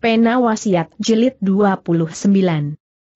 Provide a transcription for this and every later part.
Pena Wasiat Jilid 29.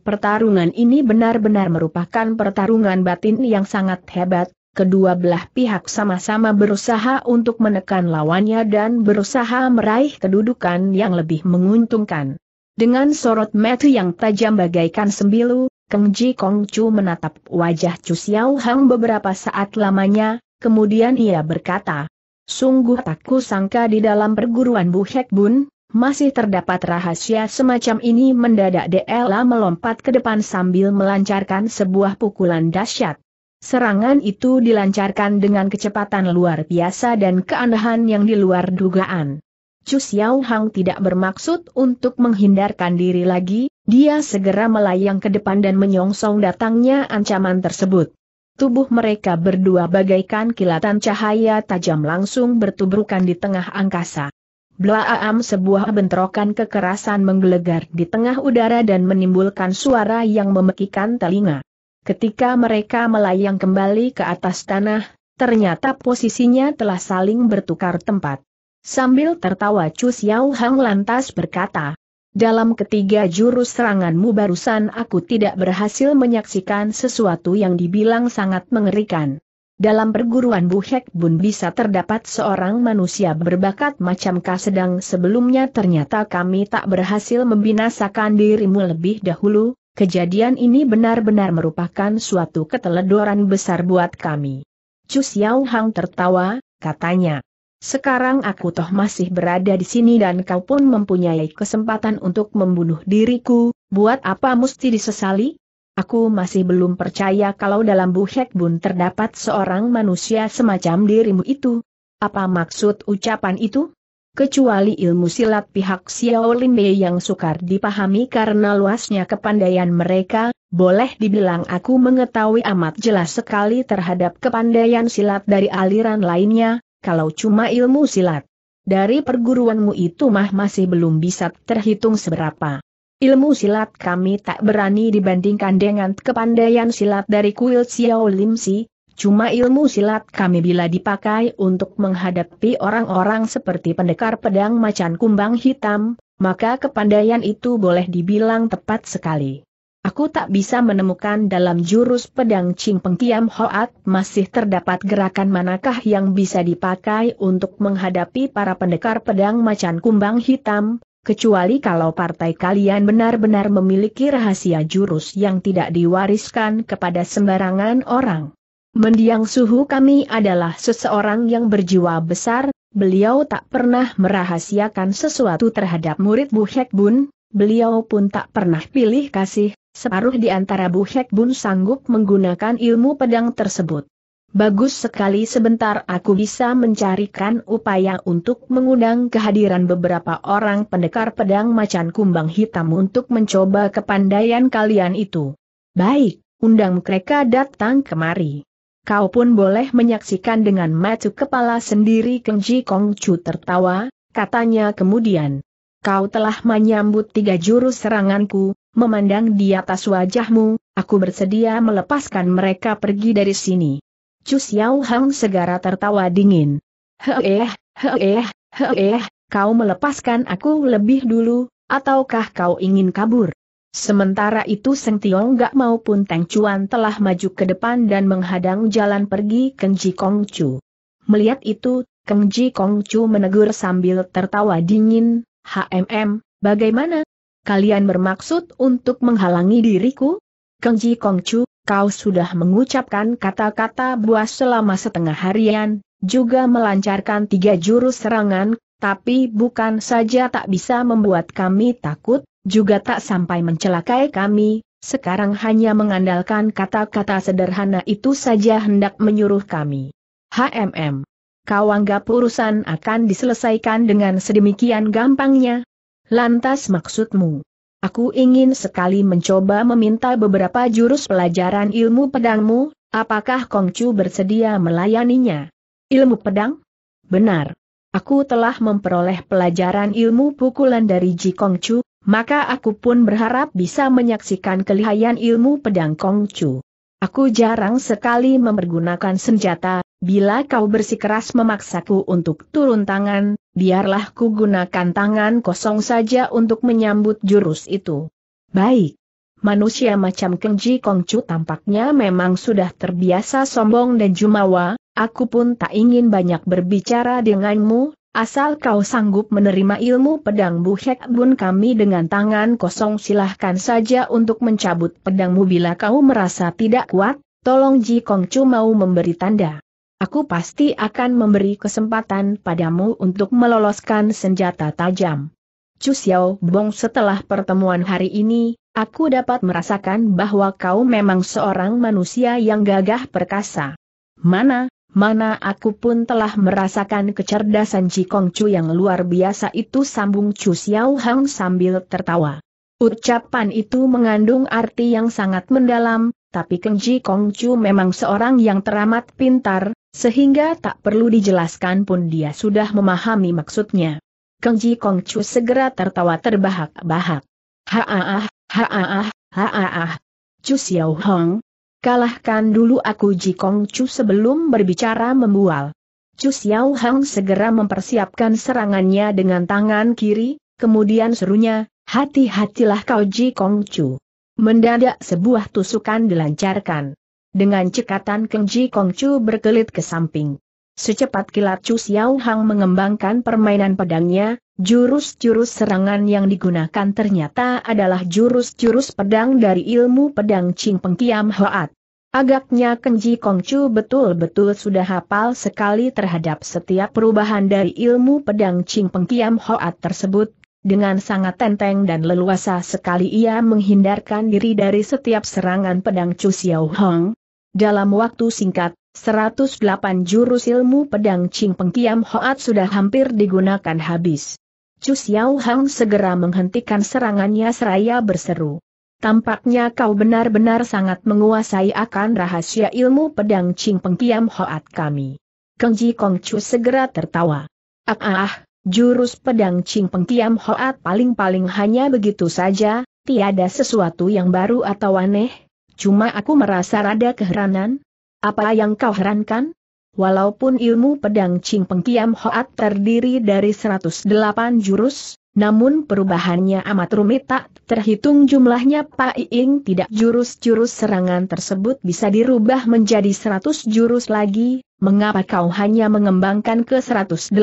Pertarungan ini benar-benar merupakan pertarungan batin yang sangat hebat, kedua belah pihak sama-sama berusaha untuk menekan lawannya dan berusaha meraih kedudukan yang lebih menguntungkan. Dengan sorot mata yang tajam bagaikan sembilu, Keng Ji Kong Chu menatap wajah Chu Xiao Hang beberapa saat lamanya, kemudian ia berkata, Sungguh tak kusangka di dalam perguruan Bu Hek Bun, masih terdapat rahasia semacam ini mendadak DLA melompat ke depan sambil melancarkan sebuah pukulan dahsyat. Serangan itu dilancarkan dengan kecepatan luar biasa dan keanehan yang di luar dugaan. Chu Xiao Hang tidak bermaksud untuk menghindarkan diri lagi, dia segera melayang ke depan dan menyongsong datangnya ancaman tersebut. Tubuh mereka berdua bagaikan kilatan cahaya tajam langsung bertubrukan di tengah angkasa. Blaam sebuah bentrokan kekerasan menggelegar di tengah udara dan menimbulkan suara yang memekikan telinga. Ketika mereka melayang kembali ke atas tanah, ternyata posisinya telah saling bertukar tempat. Sambil tertawa Chu Xiao Hang lantas berkata, dalam ketiga jurus seranganmu barusan aku tidak berhasil menyaksikan sesuatu yang dibilang sangat mengerikan. Dalam perguruan Bu Hek Bun bisa terdapat seorang manusia berbakat macam kah sedang sebelumnya ternyata kami tak berhasil membinasakan dirimu lebih dahulu, kejadian ini benar-benar merupakan suatu keteledoran besar buat kami. Chu Xiao Hang tertawa, katanya. Sekarang aku toh masih berada di sini dan kau pun mempunyai kesempatan untuk membunuh diriku, buat apa mesti disesali? Aku masih belum percaya kalau dalam Buhek Bun terdapat seorang manusia semacam dirimu itu. Apa maksud ucapan itu? Kecuali ilmu silat pihak Xiao Lin Bei yang sukar dipahami karena luasnya kepandaian mereka, boleh dibilang aku mengetahui amat jelas sekali terhadap kepandaian silat dari aliran lainnya, kalau cuma ilmu silat. Dari perguruanmu itu mah masih belum bisa terhitung seberapa. Ilmu silat kami tak berani dibandingkan dengan kepandaian silat dari kuil Xiao Lim Si, cuma ilmu silat kami bila dipakai untuk menghadapi orang-orang seperti pendekar pedang macan kumbang hitam, maka kepandaian itu boleh dibilang tepat sekali. Aku tak bisa menemukan dalam jurus pedang Ching Peng Kiam Hoat masih terdapat gerakan manakah yang bisa dipakai untuk menghadapi para pendekar pedang macan kumbang hitam, kecuali kalau partai kalian benar-benar memiliki rahasia jurus yang tidak diwariskan kepada sembarangan orang. Mendiang suhu kami adalah seseorang yang berjiwa besar, beliau tak pernah merahasiakan sesuatu terhadap murid Bu Hek Bun, beliau pun tak pernah pilih kasih, separuh di antara Bu Hek Bun sanggup menggunakan ilmu pedang tersebut. Bagus sekali sebentar aku bisa mencarikan upaya untuk mengundang kehadiran beberapa orang pendekar pedang macan kumbang hitam untuk mencoba kepandaian kalian itu. Baik, undang mereka datang kemari. Kau pun boleh menyaksikan dengan mata kepala sendiri Kengji Kongcu tertawa, katanya kemudian. Kau telah menyambut tiga jurus seranganku, memandang di atas wajahmu, aku bersedia melepaskan mereka pergi dari sini. Chu Xiao Hang segera tertawa dingin. Heeh, heeh, heeh, kau melepaskan aku lebih dulu, ataukah kau ingin kabur? Sementara itu Seng Tiong gak maupun Teng Chuan telah maju ke depan dan menghadang jalan pergi Keng Ji Kong Chu. Melihat itu, Keng Ji Kong Chu menegur sambil tertawa dingin, HMM, bagaimana? Kalian bermaksud untuk menghalangi diriku? Keng Ji Kong Chu, kau sudah mengucapkan kata-kata buas selama setengah harian, juga melancarkan tiga jurus serangan, tapi bukan saja tak bisa membuat kami takut, juga tak sampai mencelakai kami, sekarang hanya mengandalkan kata-kata sederhana itu saja hendak menyuruh kami. HMM. Kau anggap urusan akan diselesaikan dengan sedemikian gampangnya? Lantas maksudmu? Aku ingin sekali mencoba meminta beberapa jurus pelajaran ilmu pedangmu, apakah Kongcu bersedia melayaninya? Ilmu pedang? Benar. Aku telah memperoleh pelajaran ilmu pukulan dari Ji Kongcu, maka aku pun berharap bisa menyaksikan kelihayan ilmu pedang Kongcu. Aku jarang sekali mempergunakan senjata, Bila kau bersikeras memaksaku untuk turun tangan, biarlah ku gunakan tangan kosong saja untuk menyambut jurus itu. Baik. Manusia macam Kengji Kongcu tampaknya memang sudah terbiasa sombong dan jumawa, aku pun tak ingin banyak berbicara denganmu, asal kau sanggup menerima ilmu pedang buhek bun kami dengan tangan kosong silahkan saja untuk mencabut pedangmu bila kau merasa tidak kuat, tolong Ji Kongcu mau memberi tanda aku pasti akan memberi kesempatan padamu untuk meloloskan senjata tajam. Chu Xiao Bong setelah pertemuan hari ini, aku dapat merasakan bahwa kau memang seorang manusia yang gagah perkasa. Mana, mana aku pun telah merasakan kecerdasan Jikong Chu yang luar biasa itu sambung Chu Xiao Hang sambil tertawa. Ucapan itu mengandung arti yang sangat mendalam, tapi Keng Ji Kong Chu memang seorang yang teramat pintar, sehingga tak perlu dijelaskan pun dia sudah memahami maksudnya. Kang Ji Kong Chu segera tertawa terbahak-bahak. Haaah, haaah, haaah. Chu Xiao Hong. Kalahkan dulu aku Ji Kong Chu sebelum berbicara membual. Chu Xiao Hong segera mempersiapkan serangannya dengan tangan kiri, kemudian serunya, hati-hatilah kau Ji Kong Chu. Mendadak sebuah tusukan dilancarkan. Dengan cekatan Keng Ji berkelit ke samping. Secepat kilat Chu Xiao Hang mengembangkan permainan pedangnya, jurus-jurus serangan yang digunakan ternyata adalah jurus-jurus pedang dari ilmu pedang Ching Pengkiam Hoat. Agaknya Kenji Kongcu betul-betul sudah hafal sekali terhadap setiap perubahan dari ilmu pedang Ching Pengkiam Hoat tersebut. Dengan sangat tenteng dan leluasa sekali ia menghindarkan diri dari setiap serangan pedang Chu Xiao Hong, dalam waktu singkat, 108 jurus ilmu pedang Ching Pengkiam Hoat sudah hampir digunakan habis. Chu Xiao Hang segera menghentikan serangannya seraya berseru. Tampaknya kau benar-benar sangat menguasai akan rahasia ilmu pedang Ching Pengkiam Hoat kami. Keng Ji Kong Chu segera tertawa. Ah, ah, ah jurus pedang Ching Pengkiam Hoat paling-paling hanya begitu saja, tiada sesuatu yang baru atau aneh, Cuma aku merasa rada keheranan. Apa yang kau herankan? Walaupun ilmu pedang Ching Pengkiam Hoat terdiri dari 108 jurus, namun perubahannya amat rumit tak terhitung jumlahnya Pak Iing tidak jurus-jurus serangan tersebut bisa dirubah menjadi 100 jurus lagi, mengapa kau hanya mengembangkan ke 108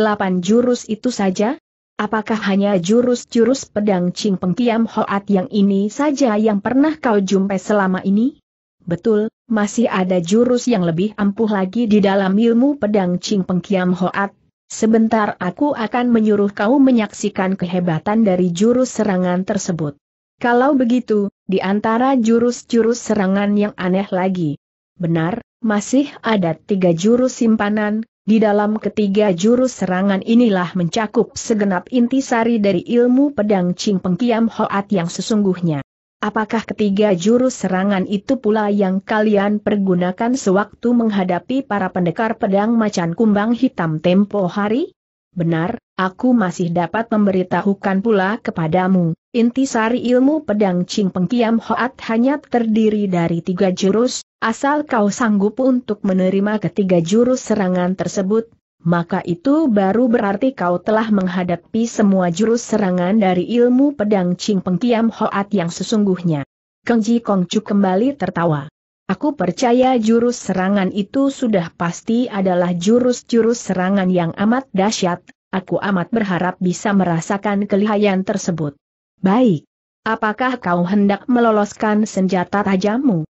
jurus itu saja? Apakah hanya jurus-jurus pedang Ching Pengkiam Hoat yang ini saja yang pernah kau jumpai selama ini? Betul, masih ada jurus yang lebih ampuh lagi di dalam ilmu pedang Ching Pengkiam Hoat. Sebentar aku akan menyuruh kau menyaksikan kehebatan dari jurus serangan tersebut. Kalau begitu, di antara jurus-jurus serangan yang aneh lagi. Benar, masih ada tiga jurus simpanan, di dalam ketiga jurus serangan inilah mencakup segenap intisari dari ilmu pedang Ching Pengkiam Hoat yang sesungguhnya. Apakah ketiga jurus serangan itu pula yang kalian pergunakan sewaktu menghadapi para pendekar pedang macan kumbang hitam tempo hari? Benar, aku masih dapat memberitahukan pula kepadamu, intisari ilmu pedang Ching Pengkiam Hoat hanya terdiri dari tiga jurus, Asal kau sanggup untuk menerima ketiga jurus serangan tersebut, maka itu baru berarti kau telah menghadapi semua jurus serangan dari ilmu pedang Ching Pengkiam Hoat yang sesungguhnya. Kengji Chu kembali tertawa. Aku percaya jurus serangan itu sudah pasti adalah jurus-jurus serangan yang amat dahsyat, aku amat berharap bisa merasakan kelihayan tersebut. Baik. Apakah kau hendak meloloskan senjata tajammu?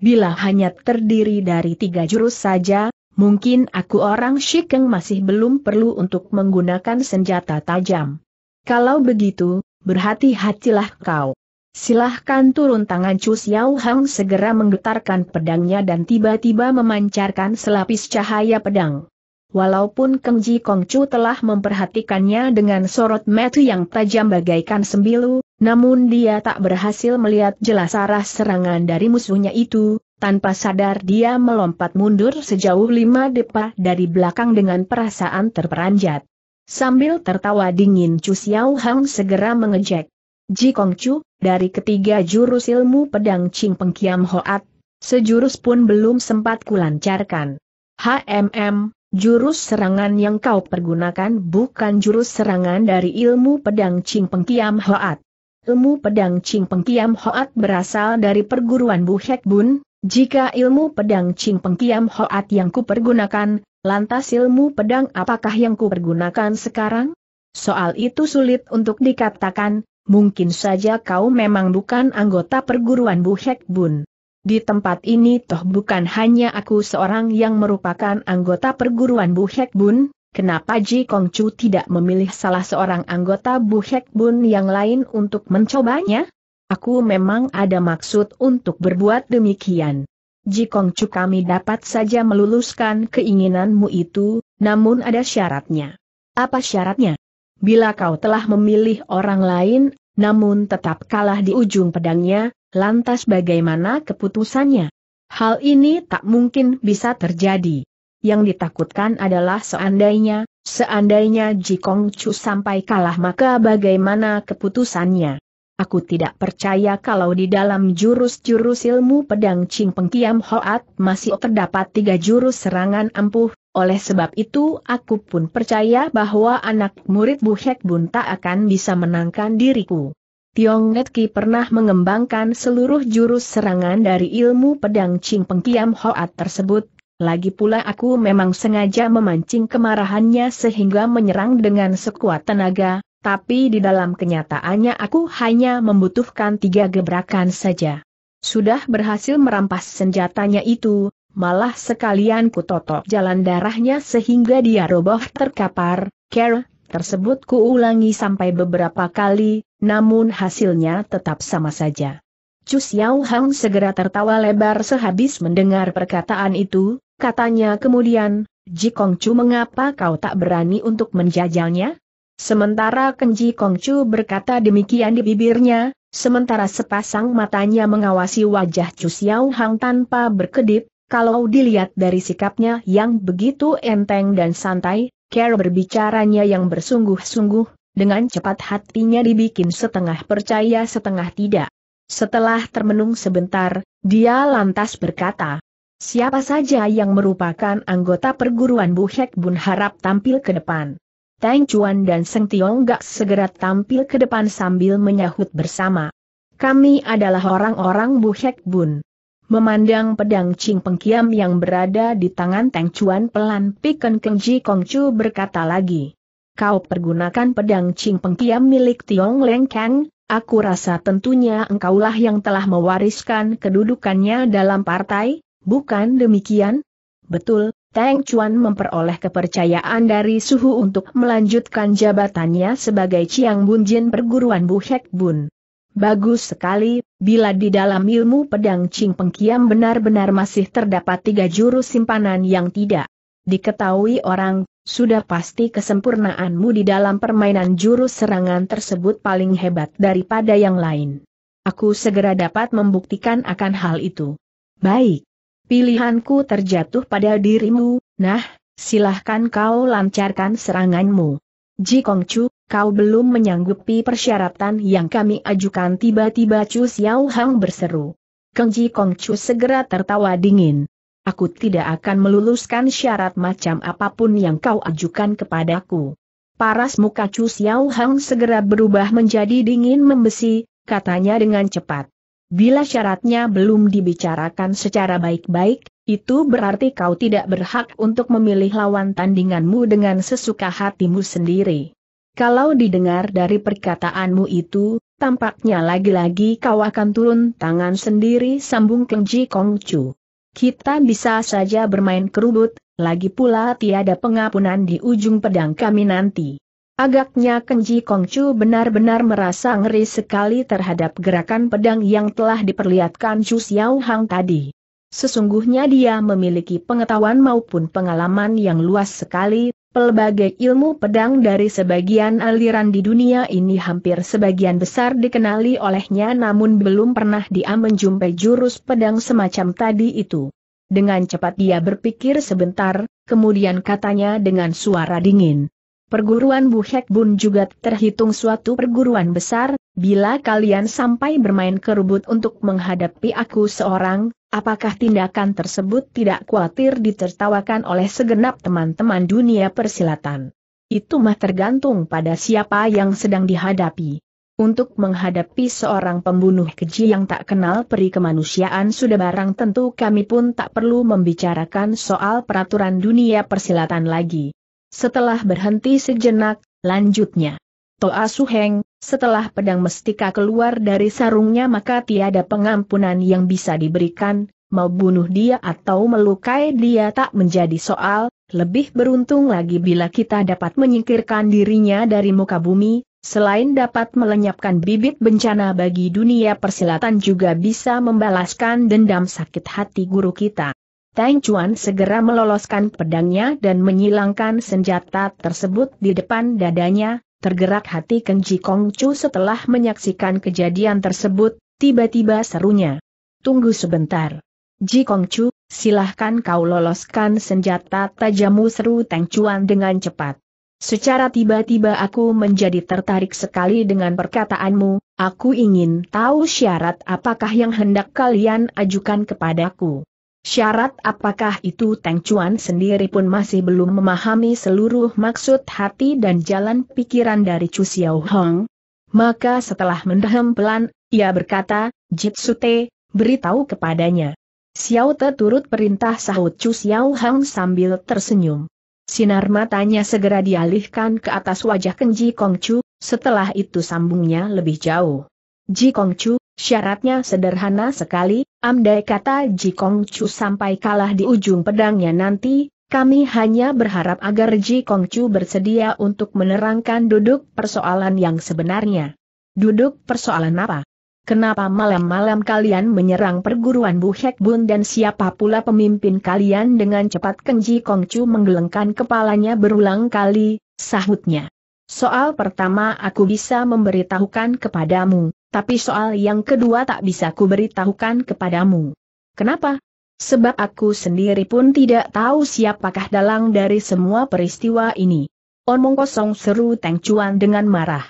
Bila hanya terdiri dari tiga jurus saja, mungkin aku orang Shikeng masih belum perlu untuk menggunakan senjata tajam. Kalau begitu, berhati-hatilah kau. Silahkan turun tangan Chu Xiao Hang segera menggetarkan pedangnya dan tiba-tiba memancarkan selapis cahaya pedang. Walaupun Keng Ji Kong Chu telah memperhatikannya dengan sorot mata yang tajam bagaikan sembilu, namun dia tak berhasil melihat jelas arah serangan dari musuhnya itu, tanpa sadar dia melompat mundur sejauh lima depa dari belakang dengan perasaan terperanjat. Sambil tertawa dingin Chu Xiao Hang segera mengejek. Ji Kong Chu, dari ketiga jurus ilmu pedang Ching Pengkiam Hoat, sejurus pun belum sempat kulancarkan. HMM, Jurus serangan yang kau pergunakan bukan jurus serangan dari ilmu pedang Ching Pengkiam Hoat. Ilmu pedang Ching Pengkiam Hoat berasal dari perguruan Bu Hek Bun, jika ilmu pedang Ching Pengkiam Hoat yang kupergunakan, lantas ilmu pedang apakah yang kupergunakan sekarang? Soal itu sulit untuk dikatakan, mungkin saja kau memang bukan anggota perguruan Bu Hek Bun. Di tempat ini toh bukan hanya aku seorang yang merupakan anggota perguruan Bu Hek Bun, Kenapa Ji Kong Chu tidak memilih salah seorang anggota Bu Hek Bun yang lain untuk mencobanya? Aku memang ada maksud untuk berbuat demikian. Ji Kong Chu kami dapat saja meluluskan keinginanmu itu, namun ada syaratnya. Apa syaratnya? Bila kau telah memilih orang lain, namun tetap kalah di ujung pedangnya, lantas bagaimana keputusannya? Hal ini tak mungkin bisa terjadi. Yang ditakutkan adalah seandainya, seandainya Jikong Chu sampai kalah maka bagaimana keputusannya. Aku tidak percaya kalau di dalam jurus-jurus ilmu pedang Ching Pengkiam Hoat masih terdapat tiga jurus serangan ampuh, oleh sebab itu aku pun percaya bahwa anak murid Bu Hek Bun tak akan bisa menangkan diriku. Tiong Net Ki pernah mengembangkan seluruh jurus serangan dari ilmu pedang Ching Pengkiam Hoat tersebut, lagi pula aku memang sengaja memancing kemarahannya sehingga menyerang dengan sekuat tenaga, tapi di dalam kenyataannya aku hanya membutuhkan tiga gebrakan saja. Sudah berhasil merampas senjatanya itu, malah sekalian kutotok jalan darahnya sehingga dia roboh terkapar, care, tersebut kuulangi sampai beberapa kali, namun hasilnya tetap sama saja. Chu Yau Hang segera tertawa lebar sehabis mendengar perkataan itu, Katanya kemudian, Kong Chu mengapa kau tak berani untuk menjajalnya? Sementara Ken Kenji Kongcu berkata demikian di bibirnya, sementara sepasang matanya mengawasi wajah Chu Xiao Hang tanpa berkedip, kalau dilihat dari sikapnya yang begitu enteng dan santai, cara berbicaranya yang bersungguh-sungguh, dengan cepat hatinya dibikin setengah percaya setengah tidak. Setelah termenung sebentar, dia lantas berkata, Siapa saja yang merupakan anggota perguruan Bu Hek Bun harap tampil ke depan. Tang Chuan dan Seng Tiong Gak segera tampil ke depan sambil menyahut bersama. Kami adalah orang-orang Bu Hek Bun. Memandang pedang Ching Pengkiam yang berada di tangan Tang Chuan pelan Piken Keng Ji Kong Chu berkata lagi. Kau pergunakan pedang Ching Pengkiam milik Tiong Leng Kang, aku rasa tentunya engkaulah yang telah mewariskan kedudukannya dalam partai, Bukan demikian? Betul, Tang Chuan memperoleh kepercayaan dari Suhu untuk melanjutkan jabatannya sebagai Chiang Jin perguruan Bu Hek Bun. Bagus sekali, bila di dalam ilmu pedang Ching Pengkiam benar-benar masih terdapat tiga jurus simpanan yang tidak diketahui orang, sudah pasti kesempurnaanmu di dalam permainan jurus serangan tersebut paling hebat daripada yang lain. Aku segera dapat membuktikan akan hal itu. Baik pilihanku terjatuh pada dirimu, nah, silahkan kau lancarkan seranganmu. Ji Chu, kau belum menyanggupi persyaratan yang kami ajukan tiba-tiba Chu Xiao Hang berseru. Keng Ji Kongcu segera tertawa dingin. Aku tidak akan meluluskan syarat macam apapun yang kau ajukan kepadaku. Paras muka Chu Xiao Hang segera berubah menjadi dingin membesi, katanya dengan cepat. Bila syaratnya belum dibicarakan secara baik-baik, itu berarti kau tidak berhak untuk memilih lawan tandinganmu dengan sesuka hatimu sendiri. Kalau didengar dari perkataanmu itu, tampaknya lagi-lagi kau akan turun tangan sendiri sambung kengji kongcu. Kita bisa saja bermain kerubut, lagi pula tiada pengapunan di ujung pedang kami nanti. Agaknya Kenji Kongcu benar-benar merasa ngeri sekali terhadap gerakan pedang yang telah diperlihatkan Chu Xiao Hang tadi. Sesungguhnya dia memiliki pengetahuan maupun pengalaman yang luas sekali, pelbagai ilmu pedang dari sebagian aliran di dunia ini hampir sebagian besar dikenali olehnya namun belum pernah dia menjumpai jurus pedang semacam tadi itu. Dengan cepat dia berpikir sebentar, kemudian katanya dengan suara dingin. Perguruan Buhek Bun juga terhitung suatu perguruan besar, bila kalian sampai bermain kerubut untuk menghadapi aku seorang, apakah tindakan tersebut tidak khawatir ditertawakan oleh segenap teman-teman dunia persilatan? Itu mah tergantung pada siapa yang sedang dihadapi. Untuk menghadapi seorang pembunuh keji yang tak kenal peri kemanusiaan sudah barang tentu kami pun tak perlu membicarakan soal peraturan dunia persilatan lagi. Setelah berhenti sejenak, lanjutnya. Toa Suheng, setelah pedang mestika keluar dari sarungnya maka tiada pengampunan yang bisa diberikan, mau bunuh dia atau melukai dia tak menjadi soal, lebih beruntung lagi bila kita dapat menyingkirkan dirinya dari muka bumi, Selain dapat melenyapkan bibit bencana bagi dunia persilatan juga bisa membalaskan dendam sakit hati guru kita. Tang Chuan segera meloloskan pedangnya dan menyilangkan senjata tersebut di depan dadanya, tergerak hati Kenji Kongcu setelah menyaksikan kejadian tersebut, tiba-tiba serunya. Tunggu sebentar. Ji Kongcu, silahkan kau loloskan senjata tajammu seru Tang Chuan dengan cepat. Secara tiba-tiba aku menjadi tertarik sekali dengan perkataanmu, aku ingin tahu syarat apakah yang hendak kalian ajukan kepadaku. Syarat apakah itu Teng Chuan sendiri pun masih belum memahami seluruh maksud hati dan jalan pikiran dari Chu Xiao Hong. Maka setelah mendehem pelan, ia berkata, Jitsu Sute, beritahu kepadanya. Xiao Te turut perintah sahut Chu Xiao Hong sambil tersenyum. Sinar matanya segera dialihkan ke atas wajah Kenji Chu. setelah itu sambungnya lebih jauh. Ji Chu, syaratnya sederhana sekali, Andai kata Jikong Chu sampai kalah di ujung pedangnya nanti, kami hanya berharap agar Jikong Chu bersedia untuk menerangkan duduk persoalan yang sebenarnya. Duduk persoalan apa? Kenapa malam-malam kalian menyerang perguruan Bu Hek Bun dan siapa pula pemimpin kalian dengan cepat Kenji Kong Chu menggelengkan kepalanya berulang kali, sahutnya. Soal pertama aku bisa memberitahukan kepadamu, tapi soal yang kedua tak bisa kuberitahukan kepadamu. Kenapa? Sebab aku sendiri pun tidak tahu siapakah dalang dari semua peristiwa ini. Omong kosong seru Teng Chuan dengan marah.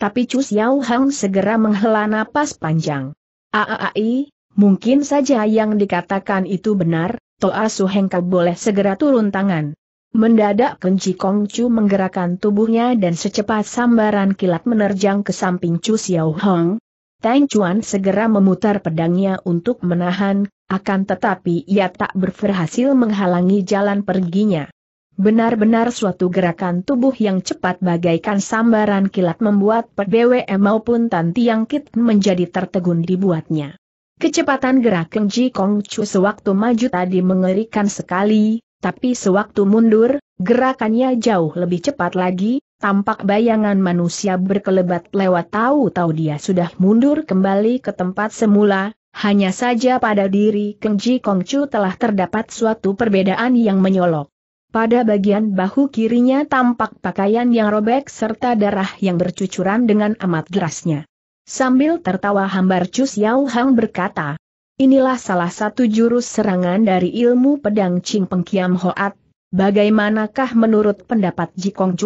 Tapi Chu Xiao Hang segera menghela napas panjang. Aaai, mungkin saja yang dikatakan itu benar, Toa Su kau boleh segera turun tangan. Mendadak Kenji Kong Chu menggerakkan tubuhnya dan secepat sambaran kilat menerjang ke samping Chu Xiao Hong, Tang Chuan segera memutar pedangnya untuk menahan, akan tetapi ia tak berhasil menghalangi jalan perginya. Benar-benar suatu gerakan tubuh yang cepat bagaikan sambaran kilat membuat PBWM maupun Tan Tiang Kit menjadi tertegun dibuatnya. Kecepatan gerak Keng Ji Kong Chu sewaktu maju tadi mengerikan sekali, tapi sewaktu mundur, gerakannya jauh lebih cepat lagi, tampak bayangan manusia berkelebat lewat tahu-tahu dia sudah mundur kembali ke tempat semula, hanya saja pada diri Keng Ji telah terdapat suatu perbedaan yang menyolok. Pada bagian bahu kirinya tampak pakaian yang robek serta darah yang bercucuran dengan amat derasnya. Sambil tertawa hambar Chu Xiao Hang berkata, Inilah salah satu jurus serangan dari ilmu pedang Ching Pengkiam Hoat, bagaimanakah menurut pendapat Ji Kong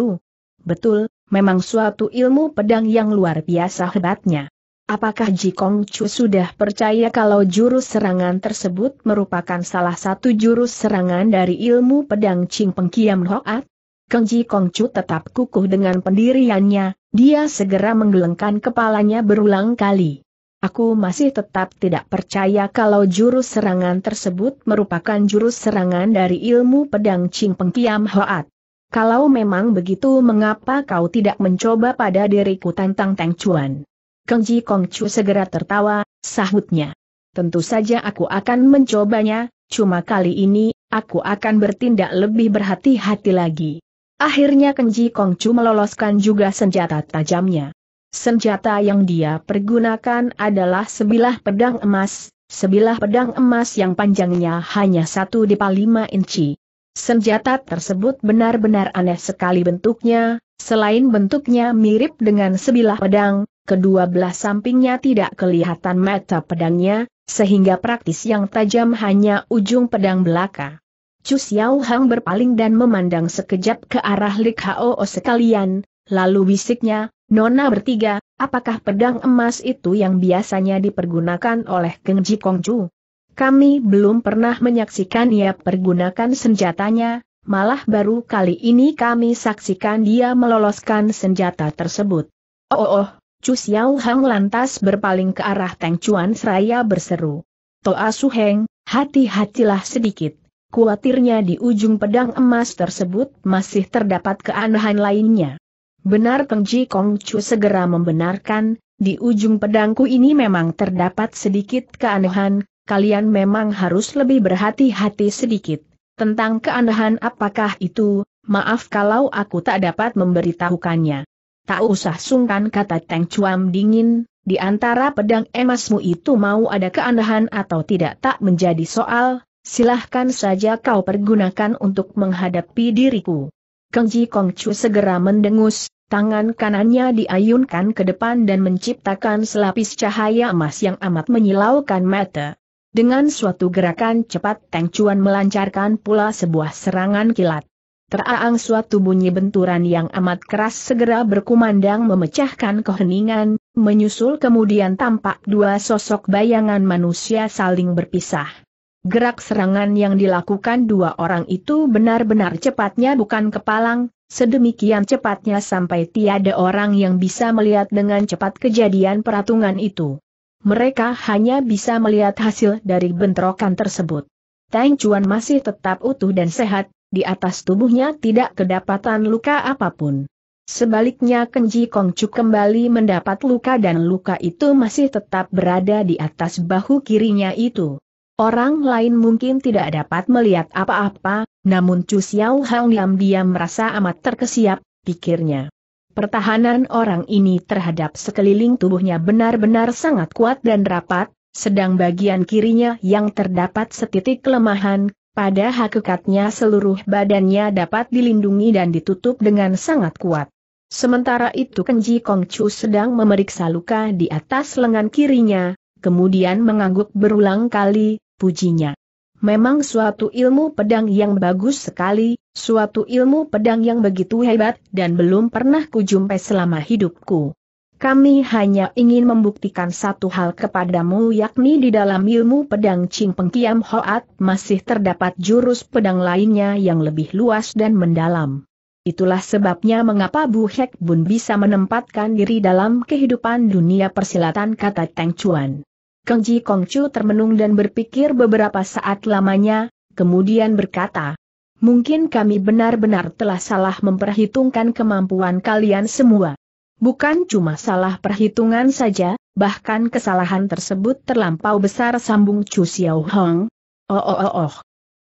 Betul, memang suatu ilmu pedang yang luar biasa hebatnya. Apakah Ji Kong Chu sudah percaya kalau jurus serangan tersebut merupakan salah satu jurus serangan dari ilmu pedang Ching Peng Kiam Hoat? Keng Ji Kong Chu tetap kukuh dengan pendiriannya, dia segera menggelengkan kepalanya berulang kali. Aku masih tetap tidak percaya kalau jurus serangan tersebut merupakan jurus serangan dari ilmu pedang Ching Peng Kiam Hoat. Kalau memang begitu mengapa kau tidak mencoba pada diriku tantang Teng Chuan? Keng Ji Kong Chu segera tertawa, sahutnya. Tentu saja aku akan mencobanya, cuma kali ini, aku akan bertindak lebih berhati-hati lagi. Akhirnya Keng Ji Kong Chu meloloskan juga senjata tajamnya. Senjata yang dia pergunakan adalah sebilah pedang emas, sebilah pedang emas yang panjangnya hanya satu di lima inci. Senjata tersebut benar-benar aneh sekali bentuknya, selain bentuknya mirip dengan sebilah pedang, kedua belah sampingnya tidak kelihatan mata pedangnya, sehingga praktis yang tajam hanya ujung pedang belaka. Chu Xiao Hang berpaling dan memandang sekejap ke arah Lik Hao sekalian, lalu bisiknya, Nona bertiga, apakah pedang emas itu yang biasanya dipergunakan oleh Geng Ji Kong Chu? Kami belum pernah menyaksikan ia pergunakan senjatanya, malah baru kali ini kami saksikan dia meloloskan senjata tersebut. Oh, oh, oh Chu Xiao Hang lantas berpaling ke arah Tang Chuan seraya berseru. Toa Su Heng, hati-hatilah sedikit. Kuatirnya di ujung pedang emas tersebut masih terdapat keanehan lainnya. Benar Peng Ji Kong Chu segera membenarkan, di ujung pedangku ini memang terdapat sedikit keanehan, kalian memang harus lebih berhati-hati sedikit. Tentang keanehan apakah itu, maaf kalau aku tak dapat memberitahukannya. Tak usah sungkan kata Teng Chuam dingin, di antara pedang emasmu itu mau ada keanehan atau tidak tak menjadi soal, silahkan saja kau pergunakan untuk menghadapi diriku. Ji Kong Chu segera mendengus, tangan kanannya diayunkan ke depan dan menciptakan selapis cahaya emas yang amat menyilaukan mata. Dengan suatu gerakan cepat Teng Chuan melancarkan pula sebuah serangan kilat. Teraang suatu bunyi benturan yang amat keras segera berkumandang memecahkan keheningan, menyusul kemudian tampak dua sosok bayangan manusia saling berpisah. Gerak serangan yang dilakukan dua orang itu benar-benar cepatnya bukan kepalang, sedemikian cepatnya sampai tiada orang yang bisa melihat dengan cepat kejadian peratungan itu mereka hanya bisa melihat hasil dari bentrokan tersebut. Tang Chuan masih tetap utuh dan sehat, di atas tubuhnya tidak kedapatan luka apapun. Sebaliknya Kenji Kongcu kembali mendapat luka dan luka itu masih tetap berada di atas bahu kirinya itu. Orang lain mungkin tidak dapat melihat apa-apa, namun Chu Xiao Hang diam-diam merasa amat terkesiap, pikirnya. Pertahanan orang ini terhadap sekeliling tubuhnya benar-benar sangat kuat dan rapat, sedang bagian kirinya yang terdapat setitik kelemahan, pada hakikatnya seluruh badannya dapat dilindungi dan ditutup dengan sangat kuat. Sementara itu Kenji Kongcu sedang memeriksa luka di atas lengan kirinya, kemudian mengangguk berulang kali, pujinya. Memang suatu ilmu pedang yang bagus sekali, Suatu ilmu pedang yang begitu hebat dan belum pernah kujumpai selama hidupku. Kami hanya ingin membuktikan satu hal kepadamu yakni di dalam ilmu pedang Ching Pengkiam Hoat masih terdapat jurus pedang lainnya yang lebih luas dan mendalam. Itulah sebabnya mengapa Bu Hek Bun bisa menempatkan diri dalam kehidupan dunia persilatan kata Teng Chuan. Keng Ji Kong Chu termenung dan berpikir beberapa saat lamanya, kemudian berkata, mungkin kami benar-benar telah salah memperhitungkan kemampuan kalian semua. Bukan cuma salah perhitungan saja, bahkan kesalahan tersebut terlampau besar sambung Chu Xiao Hong. Oh oh oh oh.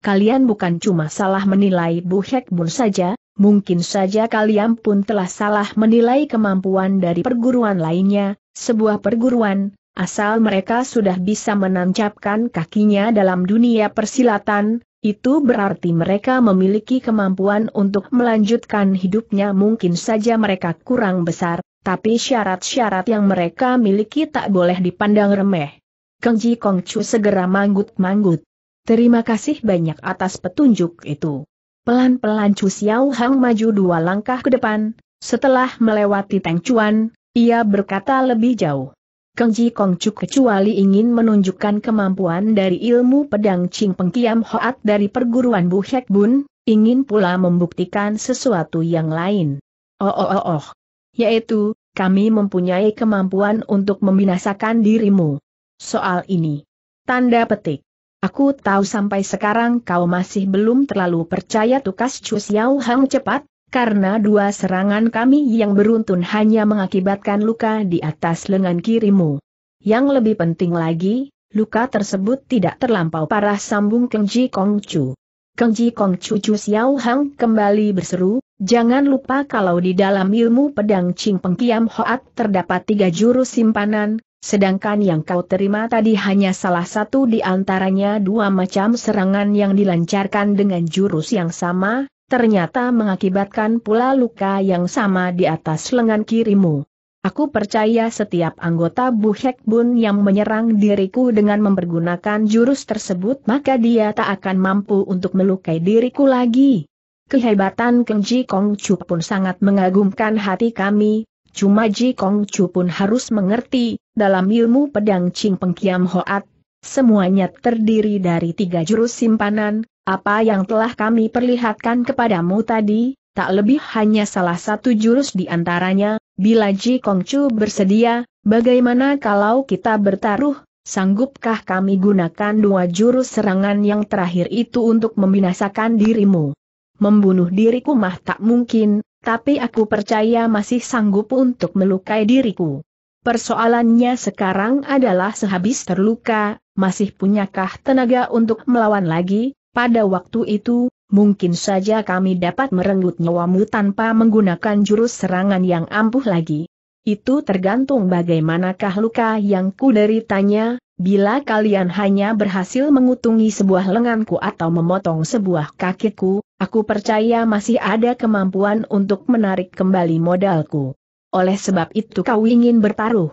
Kalian bukan cuma salah menilai Bu Hek saja, Mungkin saja kalian pun telah salah menilai kemampuan dari perguruan lainnya, sebuah perguruan, asal mereka sudah bisa menancapkan kakinya dalam dunia persilatan, itu berarti mereka memiliki kemampuan untuk melanjutkan hidupnya mungkin saja mereka kurang besar, tapi syarat-syarat yang mereka miliki tak boleh dipandang remeh. Keng Ji Kong Chu segera manggut-manggut. Terima kasih banyak atas petunjuk itu. Pelan-pelan Chu Xiao Hang maju dua langkah ke depan, setelah melewati Teng Chuan, ia berkata lebih jauh. Kang Ji Kong kecuali ingin menunjukkan kemampuan dari ilmu pedang Ching Peng Kiam Hoat dari perguruan Bu Hek Bun, ingin pula membuktikan sesuatu yang lain. Oh oh oh oh. Yaitu, kami mempunyai kemampuan untuk membinasakan dirimu. Soal ini. Tanda petik. Aku tahu sampai sekarang kau masih belum terlalu percaya tukas Chu Xiao Hang cepat, karena dua serangan kami yang beruntun hanya mengakibatkan luka di atas lengan kirimu. Yang lebih penting lagi, luka tersebut tidak terlampau parah sambung Kengji Ji Kengji Chu. Ji Chu Xiao Hang kembali berseru, jangan lupa kalau di dalam ilmu pedang Ching Kiam Hoat terdapat tiga jurus simpanan, sedangkan yang kau terima tadi hanya salah satu di antaranya dua macam serangan yang dilancarkan dengan jurus yang sama, ternyata mengakibatkan pula luka yang sama di atas lengan kirimu. Aku percaya setiap anggota Bu Hek Bun yang menyerang diriku dengan mempergunakan jurus tersebut maka dia tak akan mampu untuk melukai diriku lagi. Kehebatan Keng Ji Kong Chu pun sangat mengagumkan hati kami, cuma Ji Kong Chu pun harus mengerti, dalam ilmu pedang Ching Pengkiam Hoat, semuanya terdiri dari tiga jurus simpanan, apa yang telah kami perlihatkan kepadamu tadi, tak lebih hanya salah satu jurus di antaranya, bila Ji Kong Chu bersedia, bagaimana kalau kita bertaruh, sanggupkah kami gunakan dua jurus serangan yang terakhir itu untuk membinasakan dirimu? Membunuh diriku mah tak mungkin, tapi aku percaya masih sanggup untuk melukai diriku. Persoalannya sekarang adalah sehabis terluka, masih punyakah tenaga untuk melawan lagi? Pada waktu itu, mungkin saja kami dapat merenggut nyawamu tanpa menggunakan jurus serangan yang ampuh lagi. Itu tergantung bagaimanakah luka yang ku bila kalian hanya berhasil mengutungi sebuah lenganku atau memotong sebuah kakiku, aku percaya masih ada kemampuan untuk menarik kembali modalku. Oleh sebab itu kau ingin bertaruh.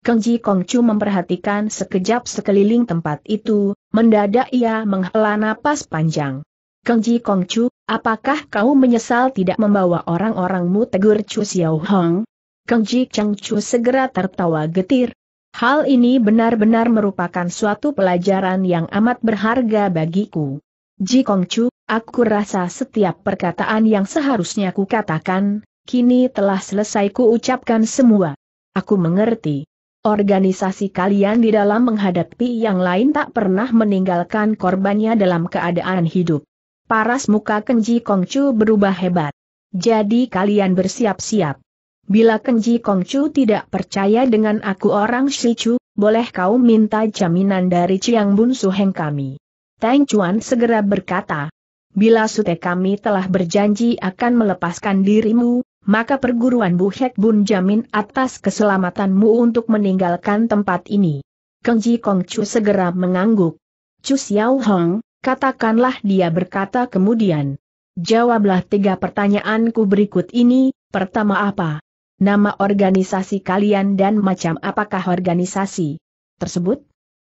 Kang Ji Kong Chu memperhatikan sekejap sekeliling tempat itu, mendadak ia menghela napas panjang. Kang Ji Kong Chu, apakah kau menyesal tidak membawa orang-orangmu tegur Chu Xiao Hong? Kang Ji Chang Chu segera tertawa getir. Hal ini benar-benar merupakan suatu pelajaran yang amat berharga bagiku. Ji Kong Chu, aku rasa setiap perkataan yang seharusnya ku katakan, kini telah selesai kuucapkan semua. Aku mengerti. Organisasi kalian di dalam menghadapi yang lain tak pernah meninggalkan korbannya dalam keadaan hidup. Paras muka Kenji Kongcu berubah hebat. Jadi kalian bersiap-siap. Bila Kenji Kongcu tidak percaya dengan aku orang Shichu, boleh kau minta jaminan dari Chiang Bun Suheng kami. Tang Chuan segera berkata, Bila sute kami telah berjanji akan melepaskan dirimu, maka perguruan Buhek Bun jamin atas keselamatanmu untuk meninggalkan tempat ini. Keng Ji Kong Chu segera mengangguk. Chu Xiao Hong, katakanlah dia berkata kemudian. Jawablah tiga pertanyaanku berikut ini, pertama apa? Nama organisasi kalian dan macam apakah organisasi tersebut?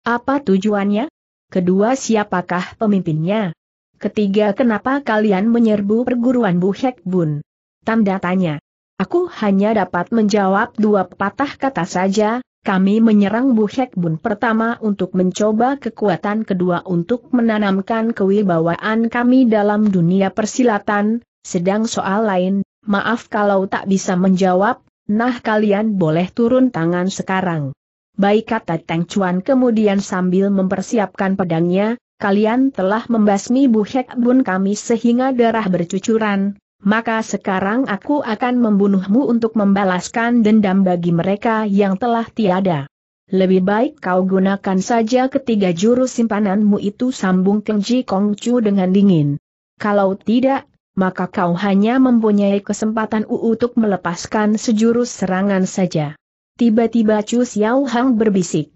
Apa tujuannya? Kedua siapakah pemimpinnya? Ketiga kenapa kalian menyerbu perguruan Bu Bun? Tanda tanya. Aku hanya dapat menjawab dua patah kata saja, kami menyerang Bu Hek Bun pertama untuk mencoba kekuatan kedua untuk menanamkan kewibawaan kami dalam dunia persilatan, sedang soal lain, maaf kalau tak bisa menjawab, nah kalian boleh turun tangan sekarang. Baik kata Teng Chuan kemudian sambil mempersiapkan pedangnya, kalian telah membasmi Bu Hek Bun kami sehingga darah bercucuran, maka sekarang aku akan membunuhmu untuk membalaskan dendam bagi mereka yang telah tiada. Lebih baik kau gunakan saja ketiga jurus simpananmu itu sambung Keng Ji dengan dingin. Kalau tidak, maka kau hanya mempunyai kesempatan untuk melepaskan sejurus serangan saja. Tiba-tiba Chu Xiao Hang berbisik.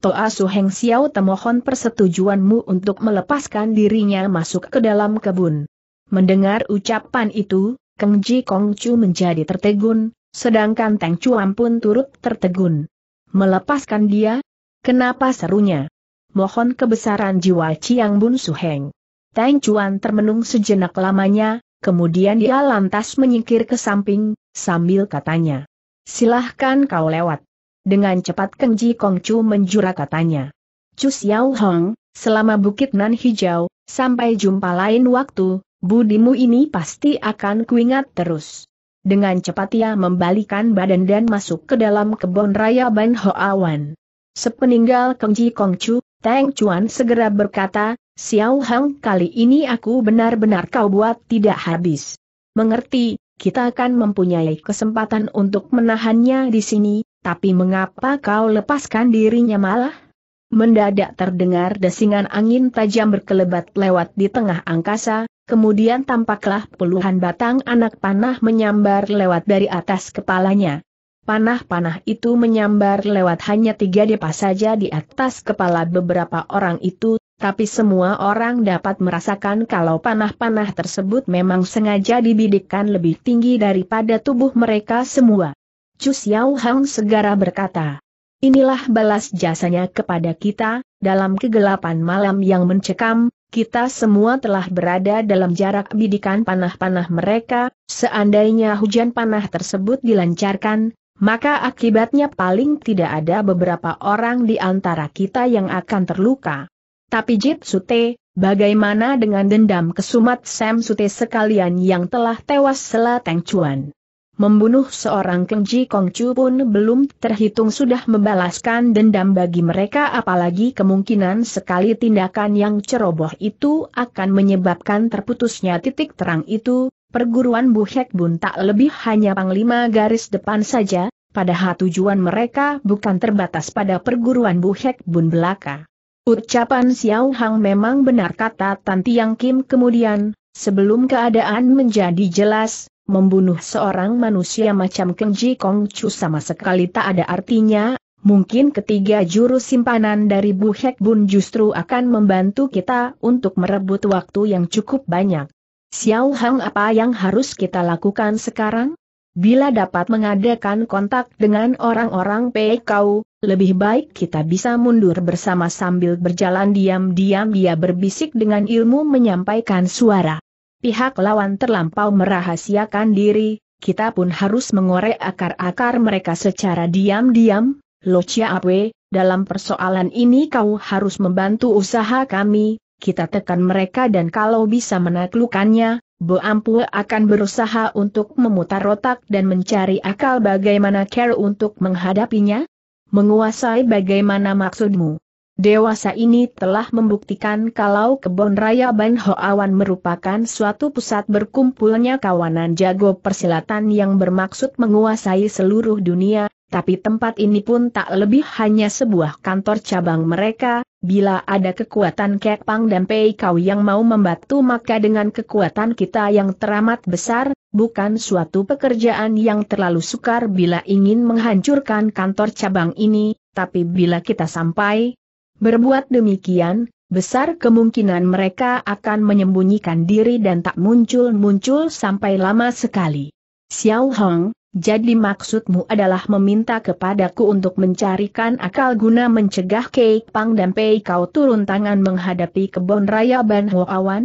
Toa Su Heng Xiao temohon persetujuanmu untuk melepaskan dirinya masuk ke dalam kebun. Mendengar ucapan itu, Keng Ji Kong Chu menjadi tertegun, sedangkan Teng Chuan pun turut tertegun. Melepaskan dia? Kenapa serunya? Mohon kebesaran jiwa Chiang Bun Su Heng. Teng Chuan termenung sejenak lamanya, kemudian dia lantas menyingkir ke samping, sambil katanya. Silahkan kau lewat. Dengan cepat Keng Ji Kong Chu menjura katanya. Chu Xiao Hong, selama Bukit Nan Hijau, sampai jumpa lain waktu, Budimu ini pasti akan kuingat terus. Dengan cepat ia membalikan badan dan masuk ke dalam kebun raya Ban Hoawan. Sepeninggal Kengji Kongcu, Teng Chuan segera berkata, Xiao Hang kali ini aku benar-benar kau buat tidak habis. Mengerti, kita akan mempunyai kesempatan untuk menahannya di sini, tapi mengapa kau lepaskan dirinya malah? Mendadak terdengar desingan angin tajam berkelebat lewat di tengah angkasa, kemudian tampaklah puluhan batang anak panah menyambar lewat dari atas kepalanya. Panah-panah itu menyambar lewat hanya tiga depa saja di atas kepala beberapa orang itu, tapi semua orang dapat merasakan kalau panah-panah tersebut memang sengaja dibidikkan lebih tinggi daripada tubuh mereka semua. Chu Xiao Hang segera berkata, Inilah balas jasanya kepada kita, dalam kegelapan malam yang mencekam, kita semua telah berada dalam jarak bidikan panah-panah mereka, seandainya hujan panah tersebut dilancarkan, maka akibatnya paling tidak ada beberapa orang di antara kita yang akan terluka. Tapi Jit Sute, bagaimana dengan dendam kesumat Sam Sute sekalian yang telah tewas selateng cuan? membunuh seorang Kengji Kongcu pun belum terhitung sudah membalaskan dendam bagi mereka apalagi kemungkinan sekali tindakan yang ceroboh itu akan menyebabkan terputusnya titik terang itu, perguruan Bu Hek Bun tak lebih hanya panglima garis depan saja, padahal tujuan mereka bukan terbatas pada perguruan Bu Hek Bun belaka. Ucapan Xiao Hang memang benar kata Tan Tiang Kim kemudian, sebelum keadaan menjadi jelas, membunuh seorang manusia macam Keng Ji Kong Chu sama sekali tak ada artinya, mungkin ketiga jurus simpanan dari Bu Hek Bun justru akan membantu kita untuk merebut waktu yang cukup banyak. Xiao Hang apa yang harus kita lakukan sekarang? Bila dapat mengadakan kontak dengan orang-orang Pekau, lebih baik kita bisa mundur bersama sambil berjalan diam-diam dia berbisik dengan ilmu menyampaikan suara pihak lawan terlampau merahasiakan diri, kita pun harus mengorek akar-akar mereka secara diam-diam, Lo Chia Apwe, dalam persoalan ini kau harus membantu usaha kami, kita tekan mereka dan kalau bisa menaklukannya. Bo Ampu akan berusaha untuk memutar otak dan mencari akal bagaimana care untuk menghadapinya? Menguasai bagaimana maksudmu? Dewasa ini telah membuktikan kalau kebon raya Ban Hoawan merupakan suatu pusat berkumpulnya kawanan jago persilatan yang bermaksud menguasai seluruh dunia, tapi tempat ini pun tak lebih hanya sebuah kantor cabang mereka, bila ada kekuatan Kepang dan Pei Kau yang mau membantu maka dengan kekuatan kita yang teramat besar, bukan suatu pekerjaan yang terlalu sukar bila ingin menghancurkan kantor cabang ini, tapi bila kita sampai, Berbuat demikian, besar kemungkinan mereka akan menyembunyikan diri dan tak muncul-muncul sampai lama sekali. Xiao Hong, jadi maksudmu adalah meminta kepadaku untuk mencarikan akal guna mencegah Kei Pang dan Pei Kau turun tangan menghadapi kebon raya Ban Hoawan? Awan?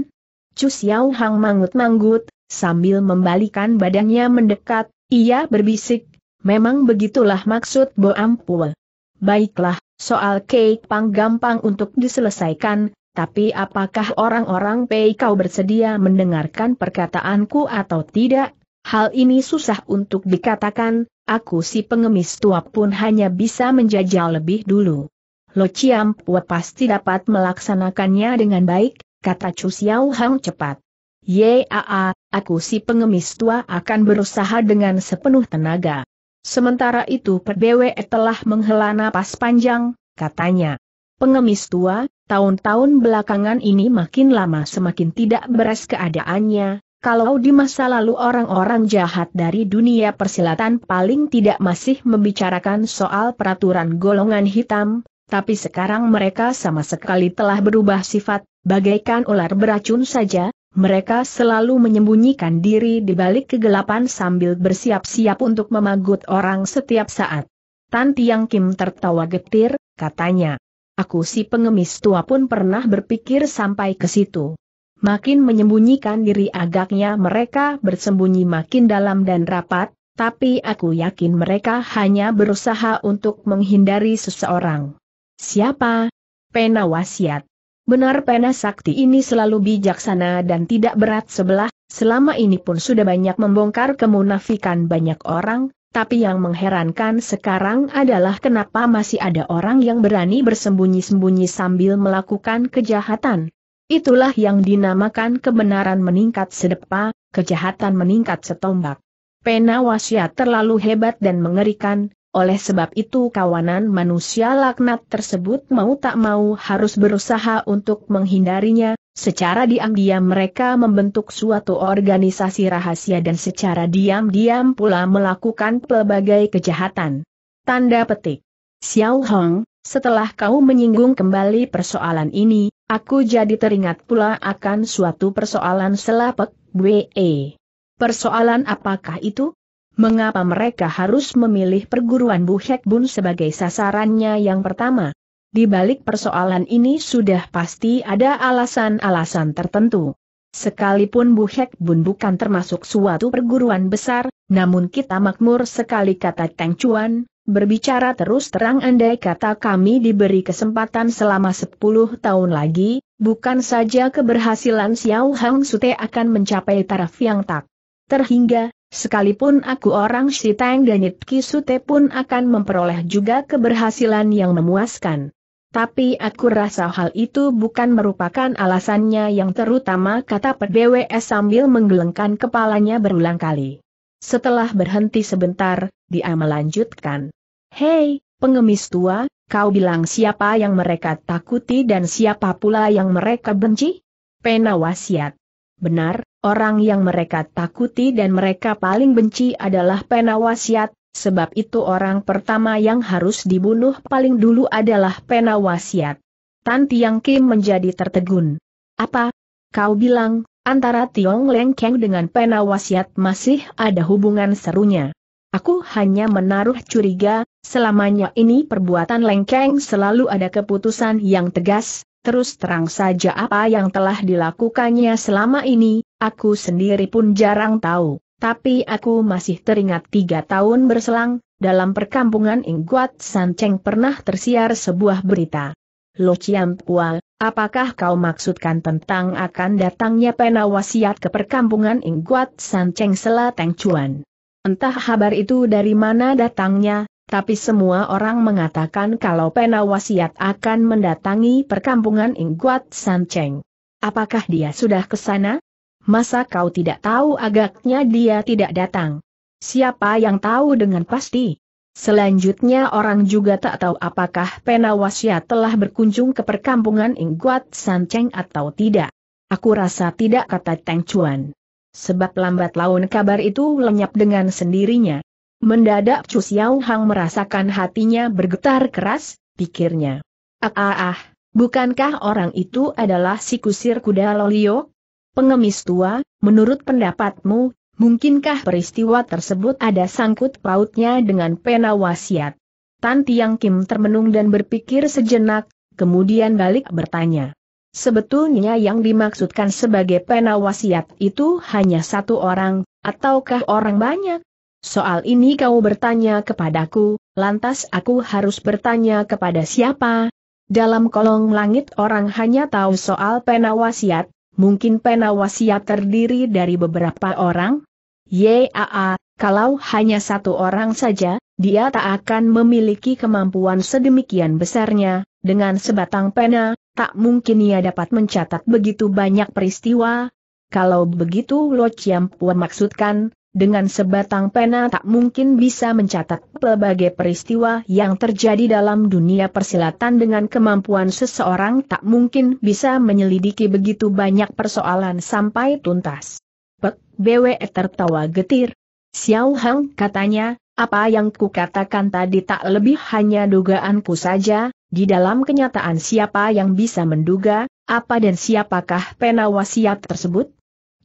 Chu Xiao Hong mangut-manggut, sambil membalikan badannya mendekat, ia berbisik, memang begitulah maksud Bo Ampul. Baiklah, Soal Kei Pang gampang untuk diselesaikan, tapi apakah orang-orang Pei kau bersedia mendengarkan perkataanku atau tidak? Hal ini susah untuk dikatakan, aku si pengemis tua pun hanya bisa menjajal lebih dulu. Lo Chiam Pua pasti dapat melaksanakannya dengan baik, kata Chu Xiao Hang cepat. Yaa, aku si pengemis tua akan berusaha dengan sepenuh tenaga. Sementara itu Perbewe telah menghela napas panjang, katanya. Pengemis tua, tahun-tahun belakangan ini makin lama semakin tidak beres keadaannya, kalau di masa lalu orang-orang jahat dari dunia persilatan paling tidak masih membicarakan soal peraturan golongan hitam, tapi sekarang mereka sama sekali telah berubah sifat, bagaikan ular beracun saja, mereka selalu menyembunyikan diri di balik kegelapan sambil bersiap-siap untuk memagut orang setiap saat. Tan Tiang Kim tertawa getir, katanya. Aku si pengemis tua pun pernah berpikir sampai ke situ. Makin menyembunyikan diri agaknya mereka bersembunyi makin dalam dan rapat, tapi aku yakin mereka hanya berusaha untuk menghindari seseorang. Siapa? Pena wasiat. Benar pena sakti ini selalu bijaksana dan tidak berat sebelah, selama ini pun sudah banyak membongkar kemunafikan banyak orang, tapi yang mengherankan sekarang adalah kenapa masih ada orang yang berani bersembunyi-sembunyi sambil melakukan kejahatan. Itulah yang dinamakan kebenaran meningkat sedepa, kejahatan meningkat setombak. Pena wasiat terlalu hebat dan mengerikan, oleh sebab itu kawanan manusia laknat tersebut mau tak mau harus berusaha untuk menghindarinya, secara diam-diam mereka membentuk suatu organisasi rahasia dan secara diam-diam pula melakukan pelbagai kejahatan. Tanda petik. Xiao Hong, setelah kau menyinggung kembali persoalan ini, aku jadi teringat pula akan suatu persoalan selapek, BE. Persoalan apakah itu? Mengapa mereka harus memilih perguruan Bu Hek Bun sebagai sasarannya yang pertama? Di balik persoalan ini sudah pasti ada alasan-alasan tertentu. Sekalipun Bu Hek Bun bukan termasuk suatu perguruan besar, namun kita makmur sekali kata Teng Chuan, berbicara terus terang andai kata kami diberi kesempatan selama 10 tahun lagi, bukan saja keberhasilan Xiao Hang Sute akan mencapai taraf yang tak terhingga, Sekalipun aku orang Shitang dan Sute pun akan memperoleh juga keberhasilan yang memuaskan. Tapi aku rasa hal itu bukan merupakan alasannya yang terutama kata PBWS sambil menggelengkan kepalanya berulang kali. Setelah berhenti sebentar, dia melanjutkan. Hei, pengemis tua, kau bilang siapa yang mereka takuti dan siapa pula yang mereka benci? Pena wasiat. Benar, Orang yang mereka takuti dan mereka paling benci adalah penawasiat, sebab itu orang pertama yang harus dibunuh paling dulu adalah penawasiat. Tan Tiang Kim menjadi tertegun. Apa? Kau bilang, antara Tiong Leng Keng dengan penawasiat masih ada hubungan serunya. Aku hanya menaruh curiga, selamanya ini perbuatan Leng Keng selalu ada keputusan yang tegas, terus terang saja apa yang telah dilakukannya selama ini, aku sendiri pun jarang tahu, tapi aku masih teringat tiga tahun berselang, dalam perkampungan Ingguat Sanceng pernah tersiar sebuah berita. Lo Chiam Pual, apakah kau maksudkan tentang akan datangnya penawasiat ke perkampungan Ingguat Sanceng Selateng Cuan? Entah kabar itu dari mana datangnya, tapi semua orang mengatakan kalau penawasiat akan mendatangi perkampungan Ingguat Sancheng. Apakah dia sudah ke sana? Masa kau tidak tahu agaknya dia tidak datang? Siapa yang tahu dengan pasti? Selanjutnya orang juga tak tahu apakah penawasiat telah berkunjung ke perkampungan Ingguat Sancheng atau tidak. Aku rasa tidak kata Teng Chuan. Sebab lambat laun kabar itu lenyap dengan sendirinya. Mendadak Chu Xiao Hang merasakan hatinya bergetar keras, pikirnya. Ah ah ah, bukankah orang itu adalah si kusir kuda Lolio? Pengemis tua, menurut pendapatmu, mungkinkah peristiwa tersebut ada sangkut pautnya dengan pena wasiat? Tan Tiang Kim termenung dan berpikir sejenak, kemudian balik bertanya. Sebetulnya yang dimaksudkan sebagai pena wasiat itu hanya satu orang, ataukah orang banyak? Soal ini kau bertanya kepadaku, lantas aku harus bertanya kepada siapa? Dalam kolong langit orang hanya tahu soal pena wasiat, mungkin pena wasiat terdiri dari beberapa orang? Yaa, kalau hanya satu orang saja, dia tak akan memiliki kemampuan sedemikian besarnya, dengan sebatang pena, tak mungkin ia dapat mencatat begitu banyak peristiwa. Kalau begitu Lo Chiam Pua maksudkan, dengan sebatang pena tak mungkin bisa mencatat pelbagai peristiwa yang terjadi dalam dunia persilatan dengan kemampuan seseorang tak mungkin bisa menyelidiki begitu banyak persoalan sampai tuntas. Pek, BWE tertawa getir. Xiao Hang katanya, apa yang kukatakan tadi tak lebih hanya dugaanku saja, di dalam kenyataan siapa yang bisa menduga, apa dan siapakah pena wasiat tersebut?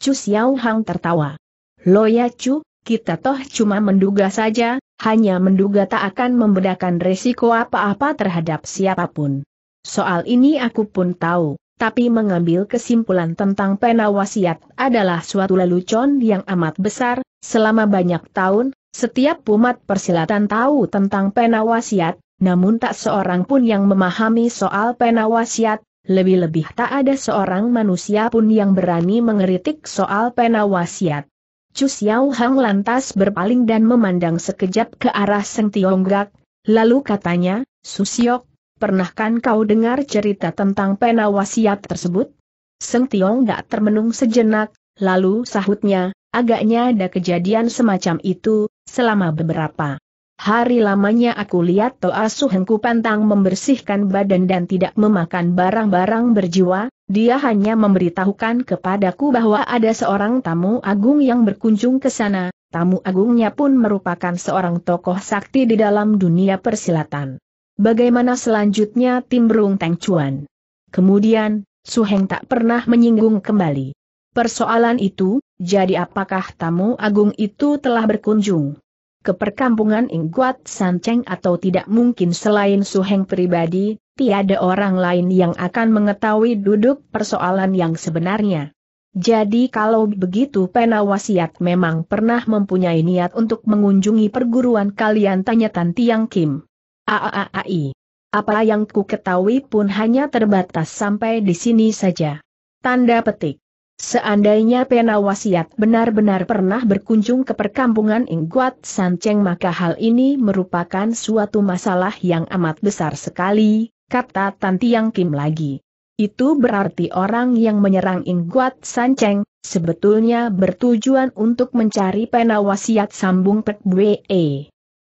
Chu Xiao Hang tertawa. Loya Chu, kita toh cuma menduga saja, hanya menduga tak akan membedakan resiko apa-apa terhadap siapapun. Soal ini aku pun tahu, tapi mengambil kesimpulan tentang pena wasiat adalah suatu lelucon yang amat besar, selama banyak tahun, setiap umat persilatan tahu tentang pena wasiat, namun tak seorang pun yang memahami soal pena wasiat, lebih-lebih tak ada seorang manusia pun yang berani mengeritik soal pena wasiat. Chu Xiao Hang lantas berpaling dan memandang sekejap ke arah Seng Tionggak, lalu katanya, Susiok, pernahkan kau dengar cerita tentang penawasiat tersebut? Seng Tionggak termenung sejenak, lalu sahutnya, agaknya ada kejadian semacam itu, selama beberapa Hari lamanya aku lihat Toa Suhengku pantang membersihkan badan dan tidak memakan barang-barang berjiwa, dia hanya memberitahukan kepadaku bahwa ada seorang tamu agung yang berkunjung ke sana, tamu agungnya pun merupakan seorang tokoh sakti di dalam dunia persilatan. Bagaimana selanjutnya Timbrung Teng Kemudian, Suheng tak pernah menyinggung kembali. Persoalan itu, jadi apakah tamu agung itu telah berkunjung? ke perkampungan Ingguat Sanceng atau tidak mungkin selain Suheng pribadi, tiada orang lain yang akan mengetahui duduk persoalan yang sebenarnya. Jadi kalau begitu penawasiat memang pernah mempunyai niat untuk mengunjungi perguruan kalian tanya Tan Tiang Kim. Aaai. Apa yang ku ketahui pun hanya terbatas sampai di sini saja. Tanda petik. Seandainya pena wasiat benar-benar pernah berkunjung ke perkampungan Ingguat Sanceng maka hal ini merupakan suatu masalah yang amat besar sekali, kata Tanti Yang Kim lagi. Itu berarti orang yang menyerang Ingguat Sanceng, sebetulnya bertujuan untuk mencari pena wasiat sambung Pek Bwe.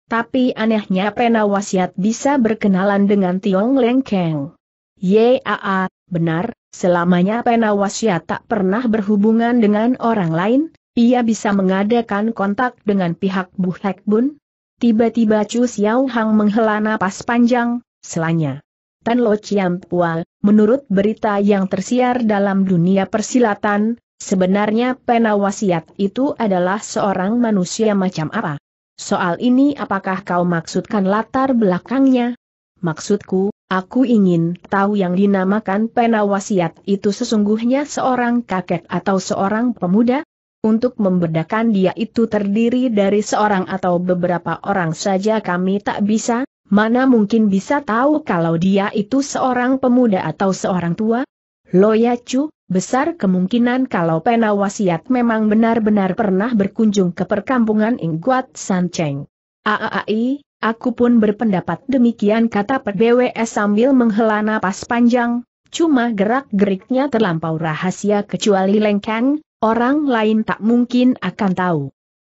Tapi anehnya pena wasiat bisa berkenalan dengan Tiong Lengkeng. Yaa, benar, Selamanya Penawasya tak pernah berhubungan dengan orang lain, ia bisa mengadakan kontak dengan pihak Bu Hek Bun. Tiba-tiba Chu Xiao Hang menghela napas panjang, selanya. Tan Lo Chiam Pual, menurut berita yang tersiar dalam dunia persilatan, sebenarnya penawasiat itu adalah seorang manusia macam apa? Soal ini apakah kau maksudkan latar belakangnya? Maksudku, Aku ingin tahu yang dinamakan penawasiat itu sesungguhnya seorang kakek atau seorang pemuda? Untuk membedakan dia itu terdiri dari seorang atau beberapa orang saja kami tak bisa, mana mungkin bisa tahu kalau dia itu seorang pemuda atau seorang tua? Loya Chu, besar kemungkinan kalau penawasiat memang benar-benar pernah berkunjung ke perkampungan Ingguat Sancheng. Aai, Aku pun berpendapat demikian kata Pek sambil menghela napas panjang, cuma gerak-geriknya terlampau rahasia kecuali lengkeng, orang lain tak mungkin akan tahu.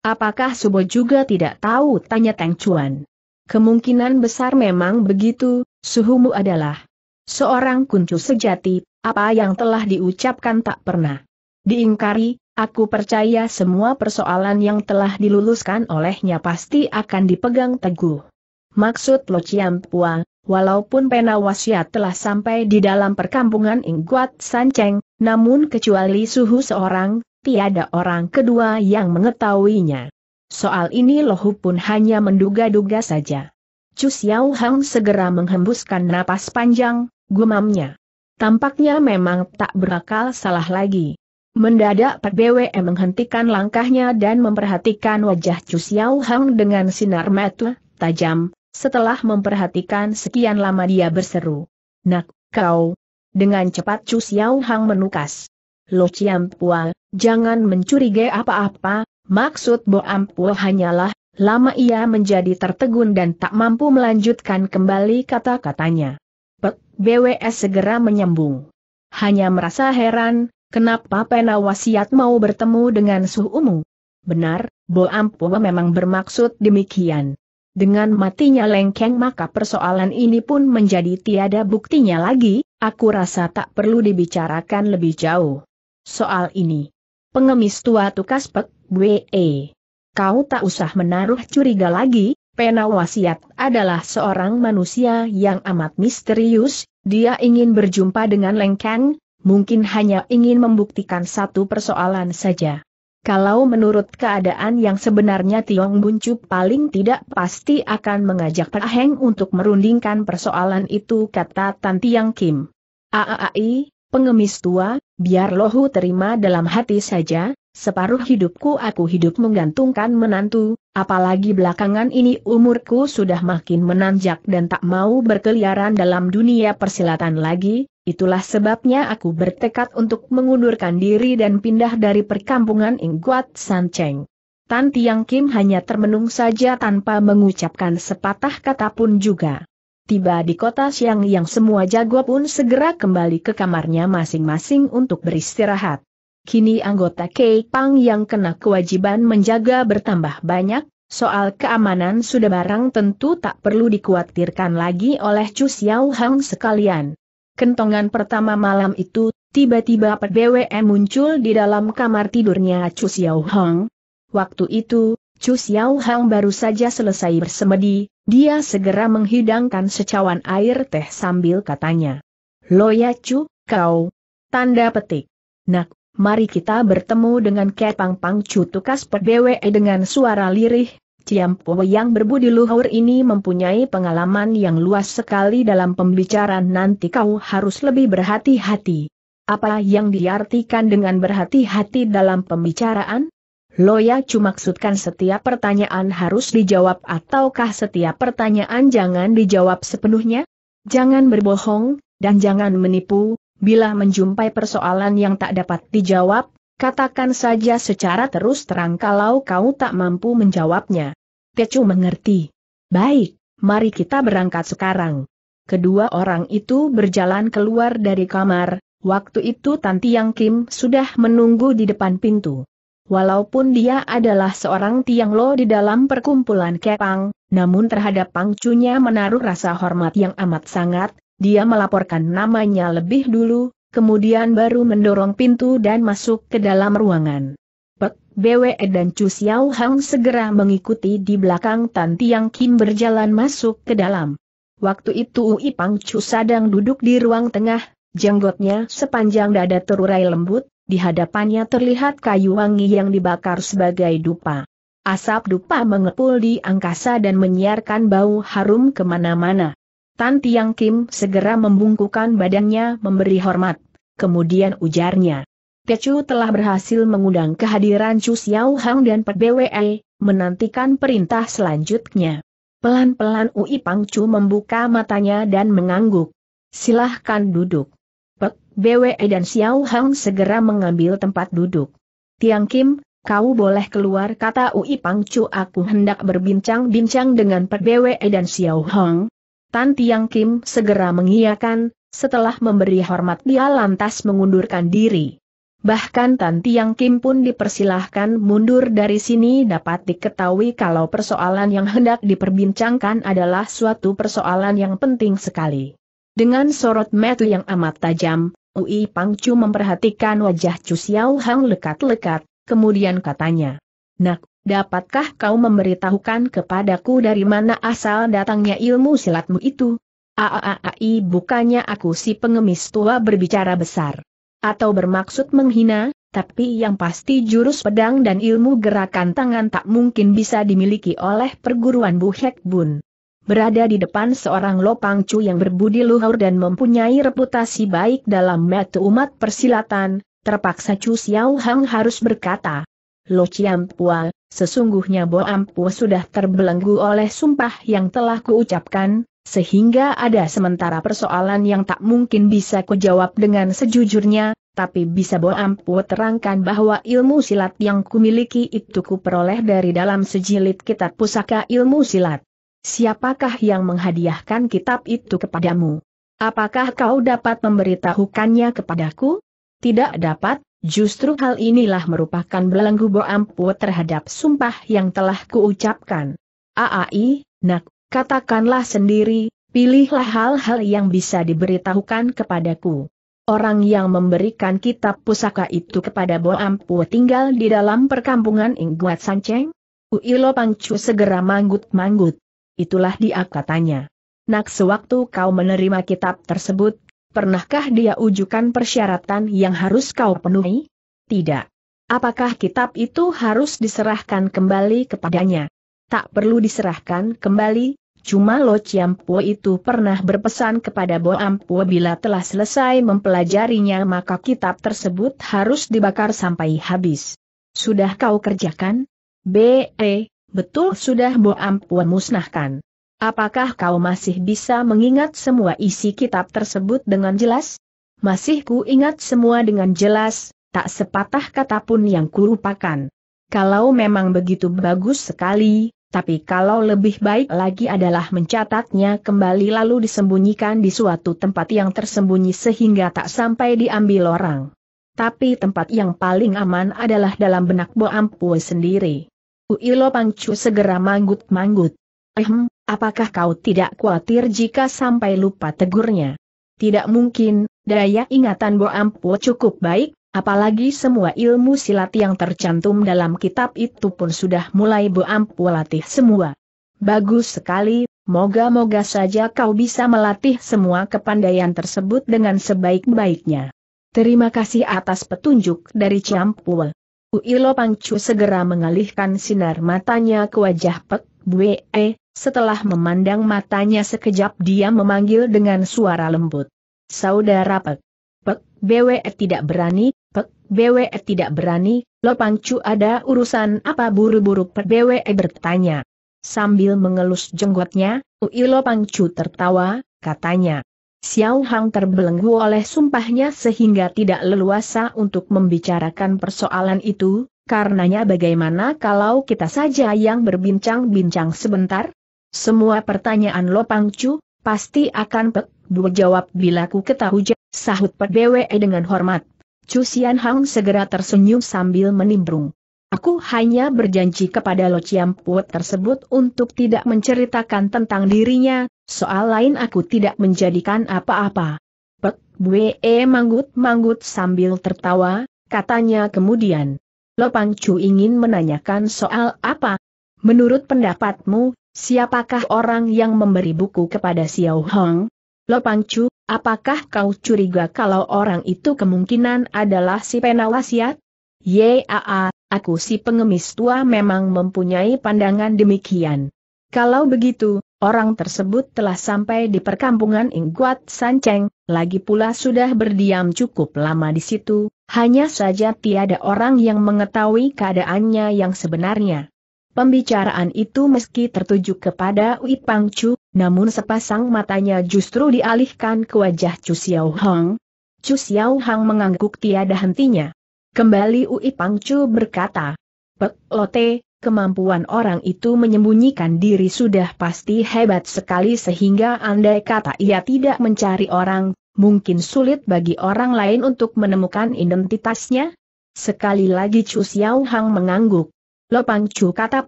Apakah Subo juga tidak tahu? Tanya Teng Chuan. Kemungkinan besar memang begitu, suhumu adalah seorang kuncu sejati, apa yang telah diucapkan tak pernah diingkari, Aku percaya semua persoalan yang telah diluluskan olehnya pasti akan dipegang teguh. Maksud Lo Chiam Pua, walaupun pena wasiat telah sampai di dalam perkampungan Ingguat Sanceng, namun kecuali suhu seorang, tiada orang kedua yang mengetahuinya. Soal ini Lohu pun hanya menduga-duga saja. Chu Xiao Hang segera menghembuskan napas panjang, gumamnya. Tampaknya memang tak berakal salah lagi. Mendadak Pak BWS menghentikan langkahnya dan memperhatikan wajah Chu Xiao Hang dengan sinar mata tajam, setelah memperhatikan sekian lama dia berseru. Nak, kau. Dengan cepat Chu Xiao Hang menukas. Lo Chiam Pua, jangan mencurigai apa-apa, maksud Bo Ampua hanyalah, lama ia menjadi tertegun dan tak mampu melanjutkan kembali kata-katanya. Pak BWS segera menyambung. Hanya merasa heran, Kenapa penawasiat mau bertemu dengan suhumu? Benar, Bo Ampo memang bermaksud demikian. Dengan matinya lengkeng maka persoalan ini pun menjadi tiada buktinya lagi, aku rasa tak perlu dibicarakan lebih jauh. Soal ini. Pengemis tua tukas pek, W.E. Kau tak usah menaruh curiga lagi, penawasiat adalah seorang manusia yang amat misterius, dia ingin berjumpa dengan lengkeng, mungkin hanya ingin membuktikan satu persoalan saja. Kalau menurut keadaan yang sebenarnya Tiong Buncu paling tidak pasti akan mengajak Pak Heng untuk merundingkan persoalan itu kata Tan Tiang Kim. Aai, pengemis tua, biar lohu terima dalam hati saja, Separuh hidupku aku hidup menggantungkan menantu, apalagi belakangan ini umurku sudah makin menanjak dan tak mau berkeliaran dalam dunia persilatan lagi, itulah sebabnya aku bertekad untuk mengundurkan diri dan pindah dari perkampungan Ingguat Sancheng. Tan Tiang Kim hanya termenung saja tanpa mengucapkan sepatah kata pun juga. Tiba di kota siang yang semua jago pun segera kembali ke kamarnya masing-masing untuk beristirahat. Kini anggota Kei Pang yang kena kewajiban menjaga bertambah banyak, soal keamanan sudah barang tentu tak perlu dikhawatirkan lagi oleh Chu Xiao Hang sekalian. Kentongan pertama malam itu, tiba-tiba PBWM muncul di dalam kamar tidurnya Chu Xiao Hang. Waktu itu, Chu Xiao Hang baru saja selesai bersemedi, dia segera menghidangkan secawan air teh sambil katanya. Loya Chu, kau. Tanda petik. Nak, mari kita bertemu dengan Kepang Pang Tukas PBWE dengan suara lirih, Ciampo yang berbudi luhur ini mempunyai pengalaman yang luas sekali dalam pembicaraan nanti kau harus lebih berhati-hati. Apa yang diartikan dengan berhati-hati dalam pembicaraan? Lo ya Loya maksudkan setiap pertanyaan harus dijawab ataukah setiap pertanyaan jangan dijawab sepenuhnya? Jangan berbohong, dan jangan menipu, bila menjumpai persoalan yang tak dapat dijawab, katakan saja secara terus terang kalau kau tak mampu menjawabnya. Tecu mengerti. Baik, mari kita berangkat sekarang. Kedua orang itu berjalan keluar dari kamar, waktu itu Tanti Yang Kim sudah menunggu di depan pintu. Walaupun dia adalah seorang Tiang Lo di dalam perkumpulan Kepang, namun terhadap pangcunya menaruh rasa hormat yang amat sangat, dia melaporkan namanya lebih dulu, kemudian baru mendorong pintu dan masuk ke dalam ruangan. Pek, BWE dan Chu Xiao Hang segera mengikuti di belakang Tan Tiang Kim berjalan masuk ke dalam. Waktu itu Ui Pang Chu sedang duduk di ruang tengah, jenggotnya sepanjang dada terurai lembut, di hadapannya terlihat kayu wangi yang dibakar sebagai dupa. Asap dupa mengepul di angkasa dan menyiarkan bau harum kemana-mana. Tan Tiang Kim segera membungkukan badannya memberi hormat. Kemudian ujarnya. Techu telah berhasil mengundang kehadiran Chu Xiao Hang dan Pek BWE, menantikan perintah selanjutnya. Pelan-pelan Ui Pang Chu membuka matanya dan mengangguk. Silahkan duduk. Pek BWE dan Xiao Hang segera mengambil tempat duduk. Tiang Kim, kau boleh keluar kata Ui Pang Chu aku hendak berbincang-bincang dengan Pek BWE dan Xiao Hang, Tan Tiang Kim segera mengiyakan, setelah memberi hormat dia lantas mengundurkan diri. Bahkan Tan Tiang Kim pun dipersilahkan mundur dari sini dapat diketahui kalau persoalan yang hendak diperbincangkan adalah suatu persoalan yang penting sekali. Dengan sorot mata yang amat tajam, Ui Pangcu memperhatikan wajah Chu Xiao Hang lekat-lekat, kemudian katanya. Nak Dapatkah kau memberitahukan kepadaku dari mana asal datangnya ilmu silatmu itu? Aaai bukannya aku si pengemis tua berbicara besar. Atau bermaksud menghina, tapi yang pasti jurus pedang dan ilmu gerakan tangan tak mungkin bisa dimiliki oleh perguruan Bu Hek Bun. Berada di depan seorang Lopang Cu yang berbudi luhur dan mempunyai reputasi baik dalam metu umat persilatan, terpaksa Cu Xiao Hang harus berkata, Lo Ciampua, sesungguhnya Bo Ampua sudah terbelenggu oleh sumpah yang telah kuucapkan, sehingga ada sementara persoalan yang tak mungkin bisa kujawab dengan sejujurnya, tapi bisa Bo Ampua terangkan bahwa ilmu silat yang kumiliki itu kuperoleh dari dalam sejilid kitab pusaka ilmu silat. Siapakah yang menghadiahkan kitab itu kepadamu? Apakah kau dapat memberitahukannya kepadaku? Tidak dapat, Justru hal inilah merupakan belenggu boampu terhadap sumpah yang telah kuucapkan. Aai, nak, katakanlah sendiri, pilihlah hal-hal yang bisa diberitahukan kepadaku. Orang yang memberikan kitab pusaka itu kepada Boampu tinggal di dalam perkampungan Ingguat Sanceng? Uilo Pangcu segera manggut-manggut. Itulah dia katanya. Nak sewaktu kau menerima kitab tersebut, Pernahkah dia ujukan persyaratan yang harus kau penuhi? Tidak. Apakah kitab itu harus diserahkan kembali kepadanya? Tak perlu diserahkan kembali, cuma Lo Chiampo itu pernah berpesan kepada Bo Ampo bila telah selesai mempelajarinya maka kitab tersebut harus dibakar sampai habis. Sudah kau kerjakan? B.E., betul sudah Bo Ampo musnahkan. Apakah kau masih bisa mengingat semua isi kitab tersebut dengan jelas? Masih ku ingat semua dengan jelas, tak sepatah kata pun yang kulupakan. Kalau memang begitu bagus sekali, tapi kalau lebih baik lagi adalah mencatatnya kembali lalu disembunyikan di suatu tempat yang tersembunyi sehingga tak sampai diambil orang. Tapi tempat yang paling aman adalah dalam benak Boampue sendiri. Uilo Pangcu segera manggut-manggut. Ehem, Apakah kau tidak khawatir jika sampai lupa tegurnya? Tidak mungkin, daya ingatan Bo Ampu cukup baik, apalagi semua ilmu silat yang tercantum dalam kitab itu pun sudah mulai Bo Ampu latih semua. Bagus sekali, moga-moga saja kau bisa melatih semua kepandaian tersebut dengan sebaik-baiknya. Terima kasih atas petunjuk dari Ciampul. Uilo Pangcu segera mengalihkan sinar matanya ke wajah Pek Bue, setelah memandang matanya sekejap dia memanggil dengan suara lembut. Saudara Pek. Pek, BWE tidak berani, Pek, BWE tidak berani, lo Pangcu ada urusan apa buru-buru Pek BWE bertanya. Sambil mengelus jenggotnya, Ui lo pangcu tertawa, katanya. Xiao Hang terbelenggu oleh sumpahnya sehingga tidak leluasa untuk membicarakan persoalan itu, karenanya bagaimana kalau kita saja yang berbincang-bincang sebentar? Semua pertanyaan lo pangcu pasti akan pek, dua jawab bila ku ketahui sahut Pek BWE dengan hormat. Cusian Sian Hang segera tersenyum sambil menimbrung. Aku hanya berjanji kepada Lo Ciam Puat tersebut untuk tidak menceritakan tentang dirinya, soal lain aku tidak menjadikan apa-apa. Pek BWE e manggut-manggut sambil tertawa, katanya kemudian. Lo Pangcu ingin menanyakan soal apa? Menurut pendapatmu, Siapakah orang yang memberi buku kepada Xiao Hong? Lo Pangcu, apakah kau curiga kalau orang itu kemungkinan adalah si penawasiat? Ya, Yaa, aku si pengemis tua memang mempunyai pandangan demikian. Kalau begitu, orang tersebut telah sampai di perkampungan Ingguat Sanceng, lagi pula sudah berdiam cukup lama di situ, hanya saja tiada orang yang mengetahui keadaannya yang sebenarnya. Pembicaraan itu meski tertuju kepada Ui Pang namun sepasang matanya justru dialihkan ke wajah Chu Xiao Hong. Chu Xiao Hong mengangguk tiada hentinya. Kembali Ui Pang berkata, Pek Lote, kemampuan orang itu menyembunyikan diri sudah pasti hebat sekali sehingga andai kata ia tidak mencari orang, mungkin sulit bagi orang lain untuk menemukan identitasnya? Sekali lagi Chu Xiao Hang mengangguk. Lopangcu kata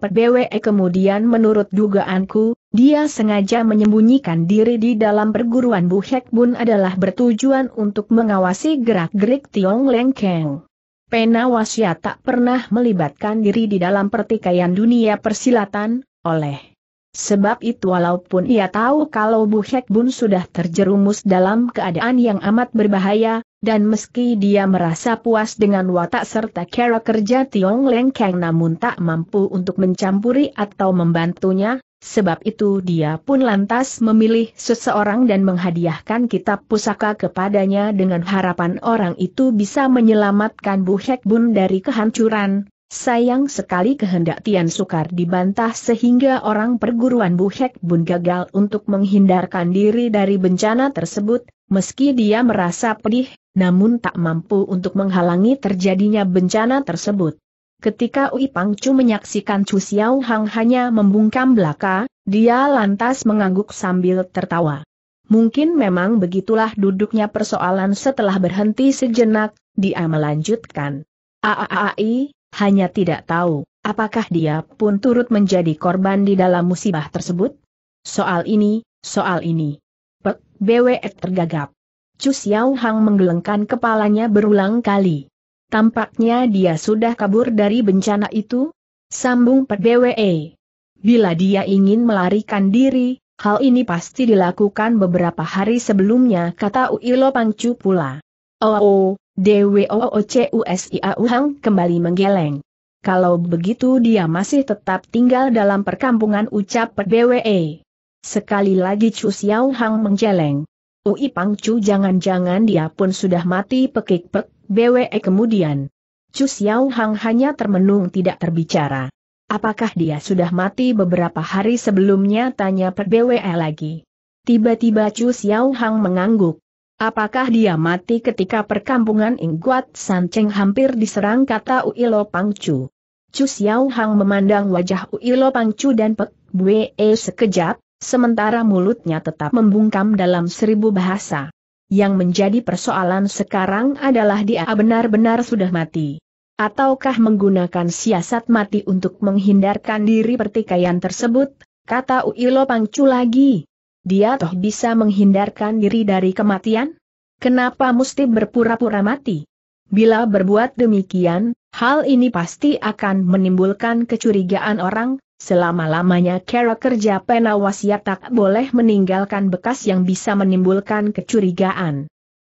PBWE kemudian menurut dugaanku, dia sengaja menyembunyikan diri di dalam perguruan Bu Hek Bun adalah bertujuan untuk mengawasi gerak-gerik Tiong Leng Keng. Penawasya tak pernah melibatkan diri di dalam pertikaian dunia persilatan, oleh Sebab itu walaupun ia tahu kalau Bu Hek Bun sudah terjerumus dalam keadaan yang amat berbahaya, dan meski dia merasa puas dengan watak serta cara kerja Tiong Leng Kang namun tak mampu untuk mencampuri atau membantunya, sebab itu dia pun lantas memilih seseorang dan menghadiahkan kitab pusaka kepadanya dengan harapan orang itu bisa menyelamatkan Bu Hek Bun dari kehancuran, Sayang sekali kehendak Tian Sukar dibantah sehingga orang perguruan Buhek Bun gagal untuk menghindarkan diri dari bencana tersebut, meski dia merasa pedih, namun tak mampu untuk menghalangi terjadinya bencana tersebut. Ketika Ui Chu menyaksikan Chu Xiao Hang hanya membungkam belaka, dia lantas mengangguk sambil tertawa. Mungkin memang begitulah duduknya persoalan setelah berhenti sejenak, dia melanjutkan. Aaai, hanya tidak tahu, apakah dia pun turut menjadi korban di dalam musibah tersebut? Soal ini, soal ini. Pek, BWF tergagap. Chu Xiao Hang menggelengkan kepalanya berulang kali. Tampaknya dia sudah kabur dari bencana itu? Sambung Pek BWE. Bila dia ingin melarikan diri, hal ini pasti dilakukan beberapa hari sebelumnya kata Uilo Pangcu pula. Oh, oh, DWOOCUSIAUHANG kembali menggeleng. Kalau begitu dia masih tetap tinggal dalam perkampungan ucap BWE. Sekali lagi Chu Xiao Hang menggeleng. Ui Pang jangan-jangan dia pun sudah mati pekik-pek, BWE kemudian. Chu Xiao Hang hanya termenung tidak terbicara. Apakah dia sudah mati beberapa hari sebelumnya tanya BWE lagi. Tiba-tiba Chu Xiao Hang mengangguk. Apakah dia mati ketika perkampungan Ingguat Sanceng hampir diserang kata Uilo Pangcu? Chu Xiao Hang memandang wajah Uilo Pangcu dan Pek Bue e sekejap, sementara mulutnya tetap membungkam dalam seribu bahasa. Yang menjadi persoalan sekarang adalah dia benar-benar sudah mati. Ataukah menggunakan siasat mati untuk menghindarkan diri pertikaian tersebut, kata Uilo Pangcu lagi dia toh bisa menghindarkan diri dari kematian? Kenapa mesti berpura-pura mati? Bila berbuat demikian, hal ini pasti akan menimbulkan kecurigaan orang, selama-lamanya kera kerja penawasia tak boleh meninggalkan bekas yang bisa menimbulkan kecurigaan.